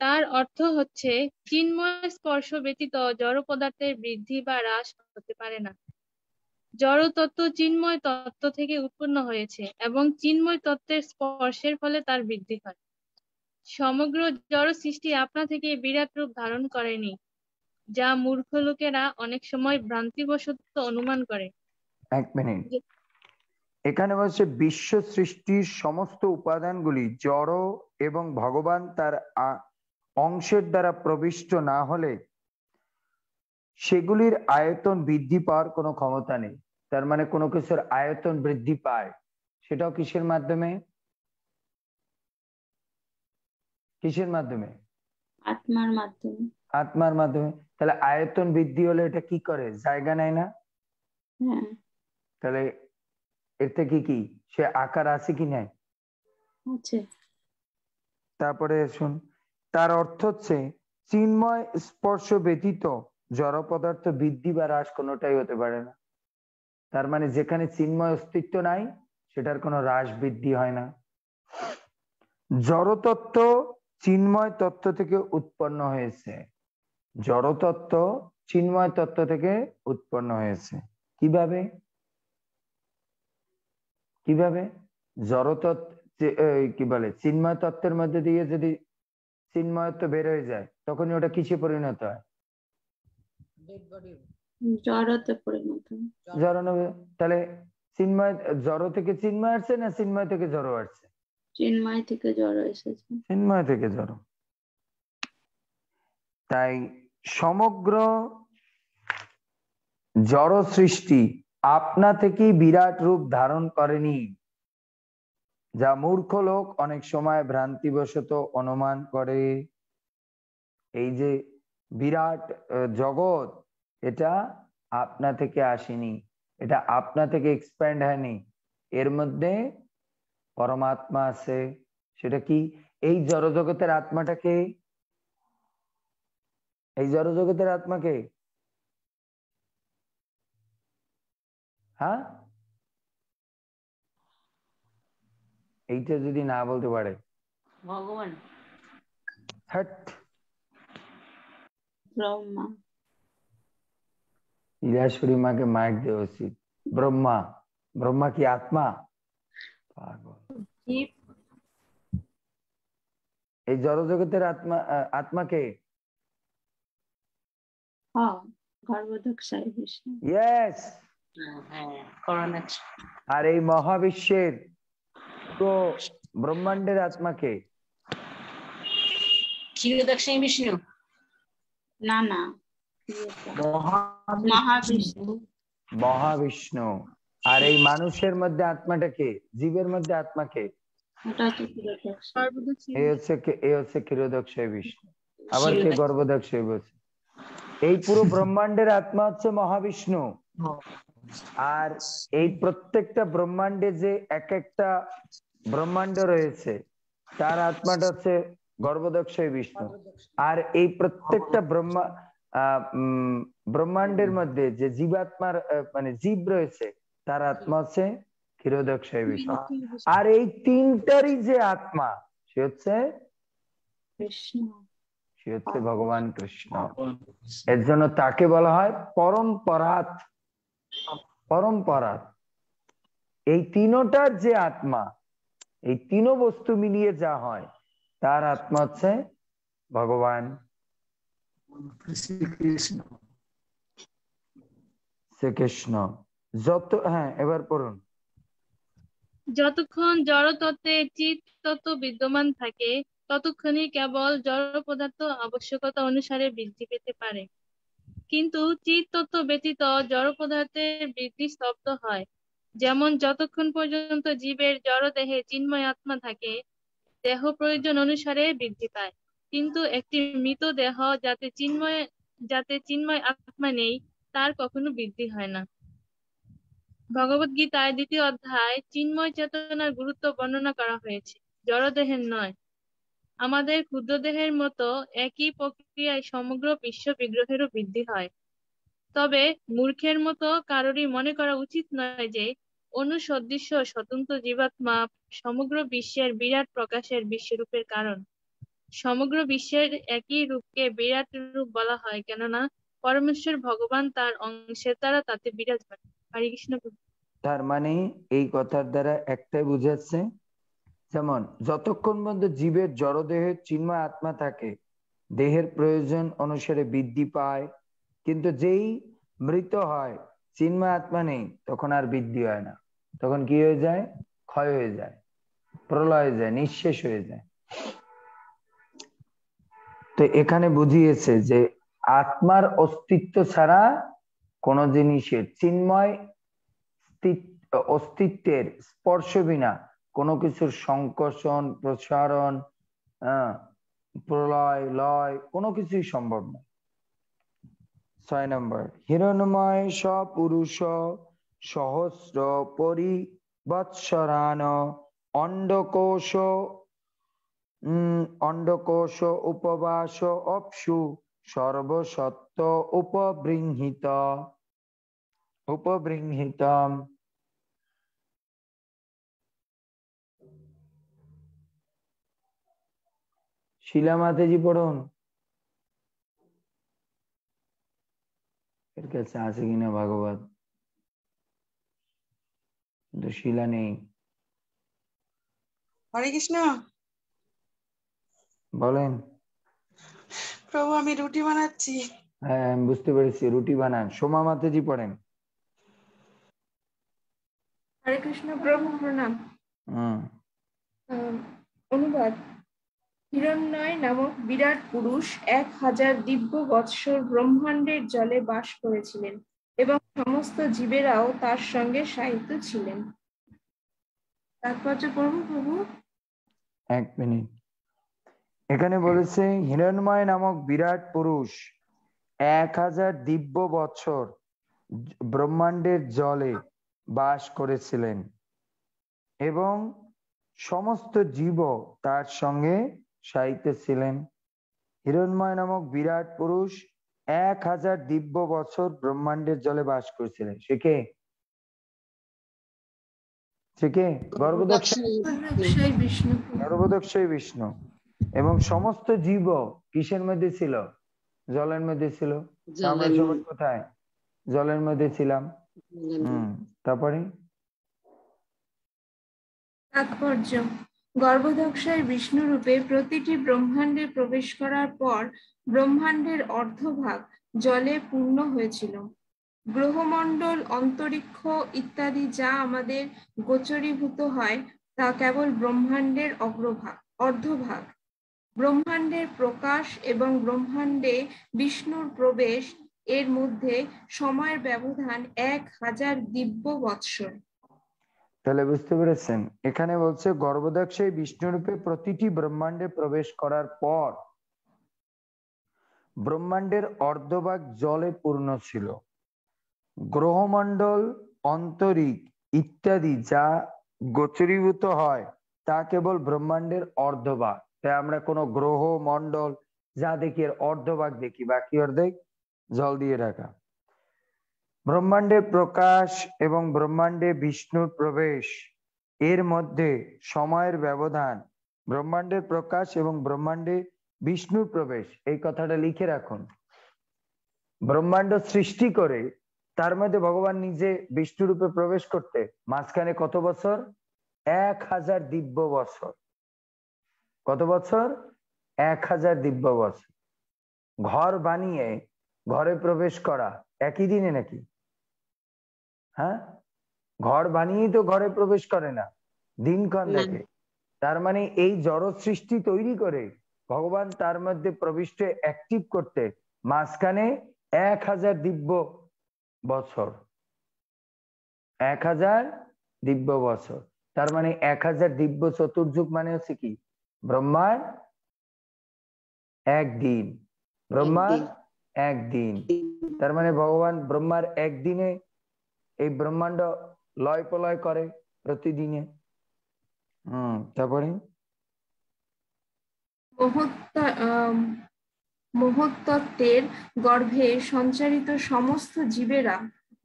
তার অর্থ হচ্ছে চিন্ময় স্পর্শ ব্যতীত জড় পদার্থের বৃদ্ধি বা হ্রাস হতে পারে না জড় তত্ত্ব চিন্ময় তত্ত্ব থেকে উৎপন্ন হয়েছে এবং চিন্ময় তত্ত্বের স্পর্শের ফলে তার বৃদ্ধি হয় সমগ্র জড় সৃষ্টি আপনা থেকে বিরাট রূপ ধারণ করেনি যা মূর্খ লোকেরা অনেক সময় ভ্রান্তিবশত অনুমান করে এক মিনিট এখানে বলছে বিশ্ব সৃষ্টির সমস্ত উপাদানগুলি জড় এবং ভগবান তার অংশের দ্বারা প্রবিষ্ট না হলে সেগুলির আয়তন বৃদ্ধি পাওয়ার কোনো ক্ষমতা নেই তার মানে কোনো কিছুর আয়তন বৃদ্ধি পায় সেটাও কিসের মাধ্যমে কিসের মাধ্যমে আত্মার মাধ্যমে আত্মার মাধ্যমে তাহলে আয়তন বৃদ্ধি হলে এটা কি করে জায়গা নেয় না হ্যাঁ। তাহলে এর থেকে কি সে আকার আছে কি নাই তারপরে শুন তার অর্থ হচ্ছে চিন্ময় স্পর্শ ব্যতীত জড় পদার্থ বৃদ্ধি বা হ্রাস কোনোটাই হতে পারে না তার মানে যেখানে চিন্ময় অস্তিত্ব নাই সেটার কোনো হ্রাস বৃদ্ধি হয় না জড়তত্ত্ব চিন্ময় তত্ত্ব থেকে উৎপন্ন হয়েছে জড়তত্ত্ব চিন্ময় তত্ত্ব থেকে উৎপন্ন হয়েছে কিভাবে কিভাবে জড়তত্ত্ব কি বলে চিন্ময় তত্ত্বের মধ্যে দিয়ে যদি চিন্ময়ত্ব বের হয়ে যায় তখন ওটা কিছু পরিণত হয় তাহলে চিন্ময় জড় থেকে চিন্ময় আসছে না চিন্ময় থেকে জড়ো আসছে চিন্ময় থেকে জড়ো এসেছে চিন্ময় থেকে তাই সমগ্র জড় সৃষ্টি আপনা থেকেই বিরাট রূপ ধারণ করেনি যা মূর্খ লোক অনেক সময় ভ্রান্তিবশত অনুমান করে এই যে বিরাট জগৎ এটা আপনা থেকে আসেনি এটা আপনা থেকে এক্সপ্যান্ড হয়নি এর মধ্যে পরমাত্মা আছে সেটা কি এই জড়জগতের আত্মাটাকে এই জড় জগতের আত্মাকে হ্যাঁ এইটা যদি না বলতে পারে ভগবান হট ইলাশ্বরী মাকে মাইক দেওয়া উচিত ব্রহ্মা ব্রহ্মা কি আত্মা এই জড় জগতের আত্মা কে হ্যাঁ, হ্যাঁ, আর এই মহাবিশ্বের তো ব্রহ্মাণ্ডের আত্মাকে বিষ্ণু না না মহাবিষ্ণু মহাবিষ্ণু আর এই মানুষের মধ্যে আত্মাটাকে জীবের মধ্যে আত্মাকে এ হচ্ছে এ হচ্ছে ক্ষীরোদক বিষ্ণু আবার কে গর্ভদক বলছে এই পুরো ব্রহ্মাণ্ডের আত্মা হচ্ছে মহাবিষ্ণু আর এই প্রত্যেকটা ব্রহ্মাণ্ডে যে এক একটা ব্রহ্মাণ্ড রয়েছে তার আত্মাটা হচ্ছে গর্ভদক্ষয় বিষ্ণু আর এই প্রত্যেকটা ব্রহ্মা ব্রহ্মাণ্ডের মধ্যে যে জীবাত্মার মানে জীব রয়েছে তার আত্মা হচ্ছে ক্ষীরোদক্ষয় বিষ্ণু আর এই তিনটারই যে আত্মা সে হচ্ছে বিষ্ণু সে হচ্ছে ভগবান কৃষ্ণ এর জন্য তাকে বলা হয় পরম্পরাত পরম্পরাত এই তিনোটা যে আত্মা এই তিন বস্তু মিলিয়ে যা হয় তার আত্মা হচ্ছে ভগবান শ্রীকৃষ্ণ যত হ্যাঁ এবার পড়ুন যতক্ষণ জড় তত্ত্বে চিত তত্ত্ব বিদ্যমান থাকে ততক্ষণে কেবল জড় পদার্থ আবশ্যকতা অনুসারে বৃদ্ধি পেতে পারে কিন্তু চিত ব্যতীত জড় পদার্থের বৃদ্ধি স্তব্ধ হয় যেমন যতক্ষণ পর্যন্ত জীবের জড় দেহে চিন্ময় আত্মা থাকে দেহ প্রয়োজন অনুসারে বৃদ্ধি পায় কিন্তু একটি মৃত দেহ যাতে চিন্ময় যাতে চিন্ময় আত্মা নেই তার কখনো বৃদ্ধি হয় না ভগবত গীতায় দ্বিতীয় অধ্যায় চিন্ময় চেতনার গুরুত্ব বর্ণনা করা হয়েছে জড়দেহের নয় আমাদের ক্ষুদ্র দেহের মতো একই প্রক্রিয়ায় সমগ্র বিশ্ব বিগ্রহেরও বৃদ্ধি হয় তবে মূর্খের মতো কারোরই মনে করা উচিত নয় যে অনুসদৃশ্য স্বতন্ত্র জীবাত্মা সমগ্র বিশ্বের বিরাট প্রকাশের বিশ্বরূপের কারণ সমগ্র বিশ্বের একই রূপকে বিরাট রূপ বলা হয় কেননা পরমেশ্বর ভগবান তার অংশের দ্বারা তাতে বিরাজ করে হরে কৃষ্ণ তার মানে এই কথার দ্বারা একটাই বুঝাচ্ছে যেমন যতক্ষণ পর্যন্ত জীবের জড়দেহের চিন্ময় আত্মা থাকে দেহের প্রয়োজন অনুসারে বৃদ্ধি পায় কিন্তু যেই মৃত হয় চিন্ময় আত্মা নেই তখন আর বৃদ্ধি হয় না তখন কি হয়ে যায় ক্ষয় হয়ে যায় প্রলয় হয়ে যায় নিঃশেষ হয়ে যায় তো এখানে বুঝিয়েছে যে আত্মার অস্তিত্ব ছাড়া কোন জিনিসের চিন্ময় অস্তিত্বের স্পর্শ বিনা কোনো কিছুর সংকোচন প্রসারণ হ্যাঁ, প্রলয় লয় কোনো কিছুই সম্ভব নয় ছয় নম্বর হিরণময় সপুরুষ সহস্র পরিবৎসরান অন্ডকোষ অন্ডকোষ উপবাস অপসু সর্বসত্ত্ব উপবৃংহিত উপবৃংহিতম શીલા માથેજી પડવાનું এর কাছে আছে কিনা ভাগবত কিন্তু শিলা নেই হরে কৃষ্ণ বলেন প্রভু আমি রুটি বানাচ্ছি হ্যাঁ আমি বুঝতে পেরেছি রুটি বানান সোমা মাতেজি পড়েন হরে কৃষ্ণ প্রভু প্রণাম অনুবাদ হিরণ্ময় নামক বিরাট পুরুষ এক হাজার দিব্য বৎসর ব্রহ্মাণ্ডের জলে বাস করেছিলেন এবং সমস্ত জীবেরাও তার সঙ্গে সাহিত্য ছিলেন এক মিনিট এখানে বলেছে হিরণময় নামক বিরাট পুরুষ এক হাজার দিব্য বছর ব্রহ্মাণ্ডের জলে বাস করেছিলেন এবং সমস্ত জীব তার সঙ্গে সাহিত্যে ছিলেন হিরণময় নামক বিরাট পুরুষ এক হাজার দিব্য বছর ব্রহ্মাণ্ডের জলে বাস করেছিলেন সে কে সে কে গর্ভদক্ষই বিষ্ণু এবং সমস্ত জীব কিসের মধ্যে ছিল জলের মধ্যে ছিল কোথায় জলের মধ্যে ছিলাম হম তারপরে তাৎপর্য গর্ভদক্ষায় বিষ্ণুরূপে প্রতিটি ব্রহ্মাণ্ডে প্রবেশ করার পর ব্রহ্মাণ্ডের অর্ধভাগ জলে পূর্ণ হয়েছিল গ্রহমণ্ডল অন্তরিক্ষ ইত্যাদি যা আমাদের গোচরীভূত হয় তা কেবল ব্রহ্মাণ্ডের অগ্রভাগ অর্ধভাগ ব্রহ্মাণ্ডের প্রকাশ এবং ব্রহ্মাণ্ডে বিষ্ণুর প্রবেশ এর মধ্যে সময়ের ব্যবধান এক হাজার দিব্য বৎসর তাহলে বুঝতে পেরেছেন এখানে বলছে গর্ভদাক সেই বিষ্ণুরূপে প্রতিটি ব্রহ্মাণ্ডে প্রবেশ করার পর ব্রহ্মাণ্ডের অর্ধভাগ জলে পূর্ণ ছিল গ্রহমণ্ডল অন্তরিক ইত্যাদি যা গোচরীভূত হয় তা কেবল ব্রহ্মাণ্ডের অর্ধভাগ তাই আমরা কোনো গ্রহ মণ্ডল যা দেখি এর অর্ধভাগ দেখি বাকি অর্ধেক জল দিয়ে ঢাকা ব্রহ্মাণ্ডে প্রকাশ এবং ব্রহ্মাণ্ডে বিষ্ণুর প্রবেশ এর মধ্যে সময়ের ব্যবধান ব্রহ্মাণ্ডের প্রকাশ এবং ব্রহ্মাণ্ডে বিষ্ণুর প্রবেশ এই কথাটা লিখে রাখুন ব্রহ্মাণ্ড সৃষ্টি করে তার মধ্যে ভগবান নিজে বিষ্ণু রূপে প্রবেশ করতে মাঝখানে কত বছর এক হাজার দিব্য বছর কত বছর এক হাজার দিব্য বছর ঘর বানিয়ে ঘরে প্রবেশ করা একই দিনে নাকি হ্যাঁ ঘর বানিয়েই তো ঘরে প্রবেশ করে না দিন দেখে তার মানে এই জড় সৃষ্টি তৈরি করে ভগবান তার মধ্যে প্রবিষ্ট অ্যাক্টিভ করতে মাঝখানে এক হাজার দিব্য বছর এক হাজার দিব্য বছর তার মানে এক হাজার দিব্য চতুর্যুগ মানে হচ্ছে কি ব্রহ্মার একদিন ব্রহ্মার একদিন তার মানে ভগবান ব্রহ্মার একদিনে এই ব্রহ্মাণ্ড লয় পলয় করে প্রতিদিনে হম তারপরে মহত্তত্ত্বের গর্ভে সঞ্চারিত সমস্ত জীবেরা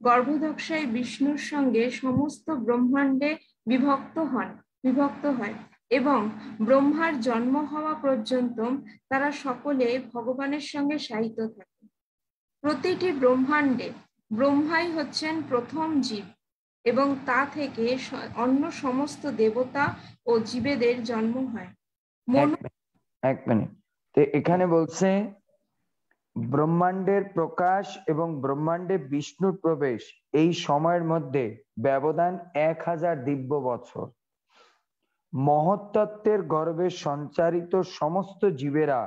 গর্ভদক্ষায় বিষ্ণুর সঙ্গে সমস্ত ব্রহ্মাণ্ডে বিভক্ত হন বিভক্ত হয় এবং ব্রহ্মার জন্ম হওয়া পর্যন্ত তারা সকলে ভগবানের সঙ্গে সাহিত্য থাকে প্রতিটি ব্রহ্মাণ্ডে ব্রহ্মাই হচ্ছেন প্রথম জীব এবং তা থেকে অন্য সমস্ত দেবতা ও জীবেদের জন্ম হয় এক মিনিট এখানে বলছে ব্রহ্মাণ্ডের প্রকাশ এবং ব্রহ্মাণ্ডে বিষ্ণুর প্রবেশ এই সময়ের মধ্যে ব্যবধান এক হাজার দিব্য বছর মহত্তত্ত্বের গর্বে সঞ্চারিত সমস্ত জীবেরা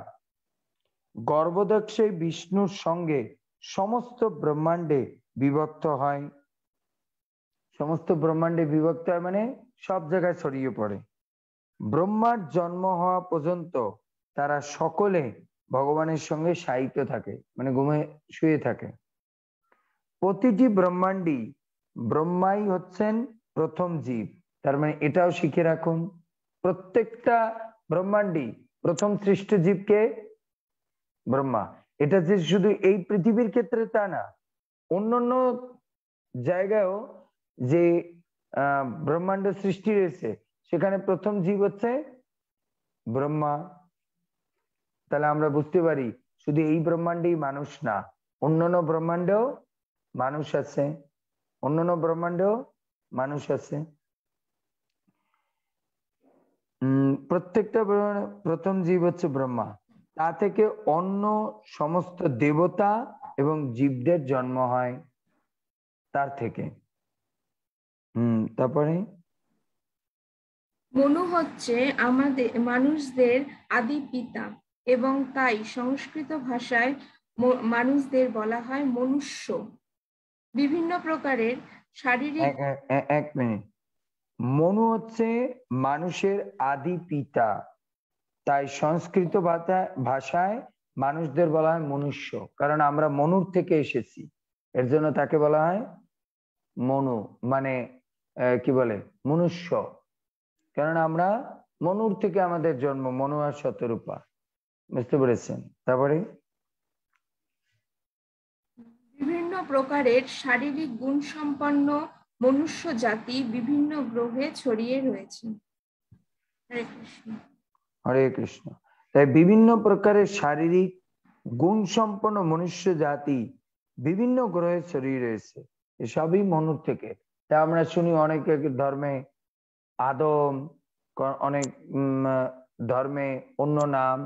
গর্ভদক্ষে বিষ্ণুর সঙ্গে সমস্ত ব্রহ্মাণ্ডে বিভক্ত হয় সমস্ত ব্রহ্মাণ্ডে বিভক্ত হয় মানে সব জায়গায় ছড়িয়ে পড়ে ব্রহ্মার জন্ম হওয়া পর্যন্ত তারা সকলে ভগবানের সঙ্গে সাহিত্য থাকে মানে ঘুমে শুয়ে থাকে প্রতিটি ব্রহ্মাণ্ডই ব্রহ্মাই হচ্ছেন প্রথম জীব তার মানে এটাও শিখে রাখুন প্রত্যেকটা ব্রহ্মাণ্ডই প্রথম সৃষ্ট জীবকে ব্রহ্মা এটা যে শুধু এই পৃথিবীর ক্ষেত্রে তা না অন্যান্য জায়গায়ও যে ব্রহ্মাণ্ড সৃষ্টি রয়েছে সেখানে প্রথম জীব হচ্ছে ব্রহ্মা তাহলে আমরা বুঝতে পারি শুধু এই ব্রহ্মাণ্ডেই মানুষ না অন্যান্য ব্রহ্মাণ্ডেও মানুষ আছে অন্যান্য ব্রহ্মাণ্ডেও মানুষ আছে প্রত্যেকটা প্রথম জীব হচ্ছে ব্রহ্মা তা থেকে অন্য সমস্ত দেবতা এবং জীবদের জন্ম হয় তার থেকে হুম তারপরে মনু হচ্ছে আমাদের মানুষদের আদি পিতা এবং তাই সংস্কৃত ভাষায় মানুষদের বলা হয় মনুষ্য বিভিন্ন প্রকারের শারীরিক এক মিনিট মনু হচ্ছে মানুষের আদি পিতা তাই সংস্কৃত ভাষায় মানুষদের বলা হয় মনুষ্য কারণ আমরা মনুর থেকে এসেছি এর জন্য তাকে বলা হয় মনু মানে কি বলে মনুষ্য কারণ আমরা মনুর থেকে আমাদের জন্ম মনু আর শতরূপা বুঝতে পেরেছেন তারপরে বিভিন্ন প্রকারের শারীরিক গুণ সম্পন্ন মনুষ্য জাতি বিভিন্ন গ্রহে ছড়িয়ে রয়েছে হরে কৃষ্ণ হরে কৃষ্ণ তাই বিভিন্ন প্রকারের শারীরিক গুণ সম্পন্ন মনুষ্য জাতি বিভিন্ন গ্রহে শরীর রয়েছে এসবই মনুর থেকে তা আমরা শুনি অনেক ধর্মে আদম অনেক ধর্মে অন্য নাম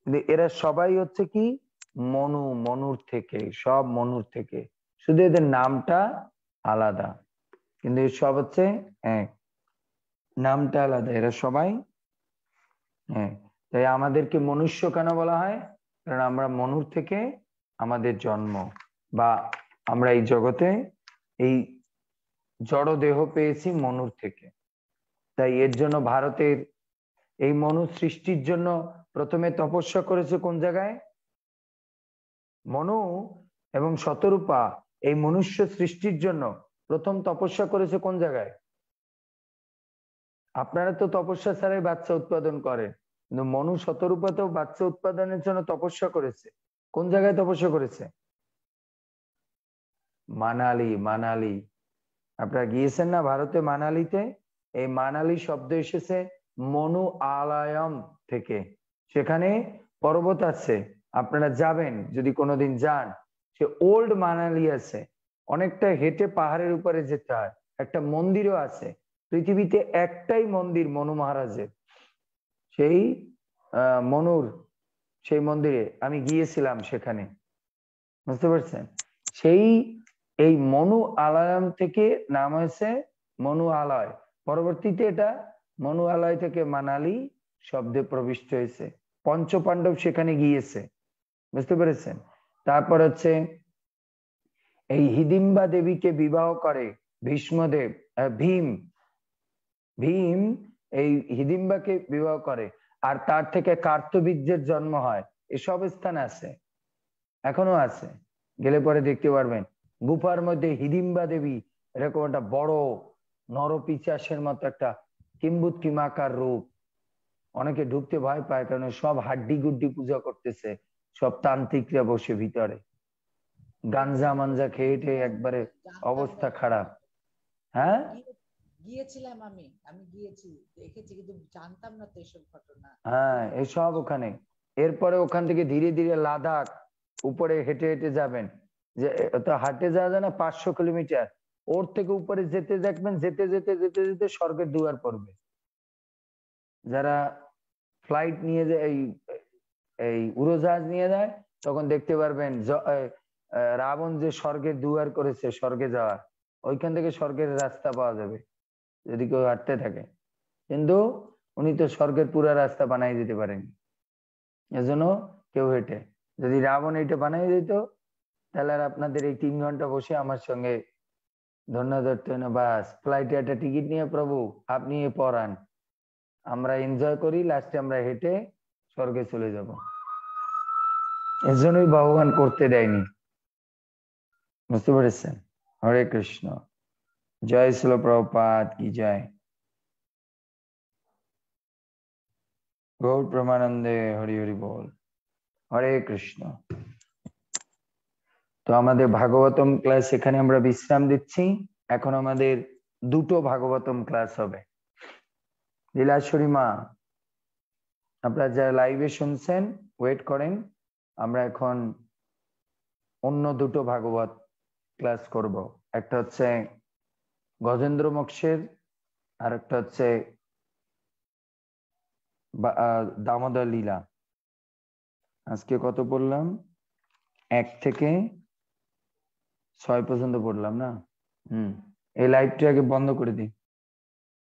কিন্তু এরা সবাই হচ্ছে কি মনু মনুর থেকে সব মনুর থেকে শুধু এদের নামটা আলাদা কিন্তু সব হচ্ছে এক নামটা আলাদা এরা সবাই হ্যাঁ তাই আমাদেরকে মনুষ্য কেন বলা হয় কারণ আমরা মনুর থেকে আমাদের জন্ম বা আমরা এই জগতে এই জড় দেহ পেয়েছি মনুর থেকে তাই এর জন্য ভারতের এই মনু সৃষ্টির জন্য প্রথমে তপস্যা করেছে কোন জায়গায় মনু এবং শতরূপা এই মনুষ্য সৃষ্টির জন্য প্রথম তপস্যা করেছে কোন জায়গায় আপনারা তো তপস্যা ছাড়াই বাচ্চা উৎপাদন করেন কিন্তু মনু তো বাচ্চা উৎপাদনের জন্য তপস্যা করেছে কোন জায়গায় তপস্যা করেছে মানালি মানালি আপনারা গিয়েছেন না ভারতে মানালিতে এই মানালি শব্দ এসেছে মনু আলায়ম থেকে সেখানে পর্বত আছে আপনারা যাবেন যদি কোনোদিন যান সে ওল্ড মানালি আছে অনেকটা হেঁটে পাহাড়ের উপরে যেতে হয় একটা মন্দিরও আছে পৃথিবীতে একটাই মন্দির মনু মহারাজের সেই মনুর সেই মন্দিরে আমি গিয়েছিলাম সেখানে বুঝতে পারছেন সেই এই মনু আলয়াম থেকে নাম হয়েছে মনু আলয় পরবর্তীতে এটা মনু আলয় থেকে মানালি শব্দে প্রবিষ্ট হয়েছে পঞ্চ পাণ্ডব সেখানে গিয়েছে বুঝতে পেরেছেন তারপর হচ্ছে এই হিদিম্বা দেবীকে বিবাহ করে ভীষ্মদেব ভীম ভীম এই হিদিম্বাকে বিবাহ করে আর তার থেকে কার্তবীর্যের জন্ম হয় এসব স্থান আছে এখনো আছে গেলে পরে দেখতে পারবেন গুফার মধ্যে হিদিম্বা দেবী এরকম একটা বড় নরপিচাসের মতো একটা কিম্বুত কিমাকার রূপ অনেকে ঢুকতে ভয় পায় কারণ সব হাড্ডি গুড্ডি পূজা করতেছে সব তান্ত্রিকরা বসে ভিতরে গাঞ্জা মাঞ্জা খেয়ে একবারে অবস্থা খারাপ হ্যাঁ গিয়েছিলাম আমি আমি গিয়েছি দেখেছি কিন্তু জানতাম না তো এসব ঘটনা হ্যাঁ এসব ওখানে এরপরে ওখান থেকে ধীরে ধীরে লাদাখ উপরে হেঁটে হেঁটে যাবেন যে তো হাঁটে যাওয়া যায় না পাঁচশো কিলোমিটার ওর থেকে উপরে যেতে দেখবেন যেতে যেতে যেতে যেতে স্বর্গের দুয়ার পড়বে যারা ফ্লাইট নিয়ে যায় এই এই উড়োজাহাজ নিয়ে যায় তখন দেখতে পারবেন রাবণ যে স্বর্গের দুয়ার করেছে স্বর্গে যাওয়ার ওইখান থেকে স্বর্গের রাস্তা পাওয়া যাবে যদি কেউ হাঁটতে থাকে কিন্তু উনি তো স্বর্গের পুরা রাস্তা বানাই দিতে পারেন এজন্য কেউ হেঁটে যদি রাবণ এটা বানাই দিত তাহলে আর আপনাদের এই তিন ঘন্টা বসে আমার সঙ্গে ধন্যবাদ বাস ফ্লাইটে একটা টিকিট নিয়ে প্রভু আপনি পড়ান আমরা এনজয় করি লাস্টে আমরা হেঁটে স্বর্গে চলে যাব এর জন্যই ভগবান করতে দেয়নি বুঝতে পেরেছেন হরে কৃষ্ণ জয় শিল প্রভুপাত কি জয় গৌর প্রমানন্দে হরি হরি বল হরে কৃষ্ণ তো আমাদের ভাগবতম ক্লাস এখানে আমরা বিশ্রাম দিচ্ছি এখন আমাদের দুটো ভাগবতম ক্লাস হবে লীলাশ্বরী মা আপনারা যারা লাইভে শুনছেন ওয়েট করেন আমরা এখন অন্য দুটো ভাগবত ক্লাস করব একটা হচ্ছে গজেন্দ্র মক্সের আর একটা হচ্ছে দামোদর লীলা আজকে কত পড়লাম এক থেকে ছয় পর্যন্ত পড়লাম না হম এই লাইভটি আগে বন্ধ করে দিই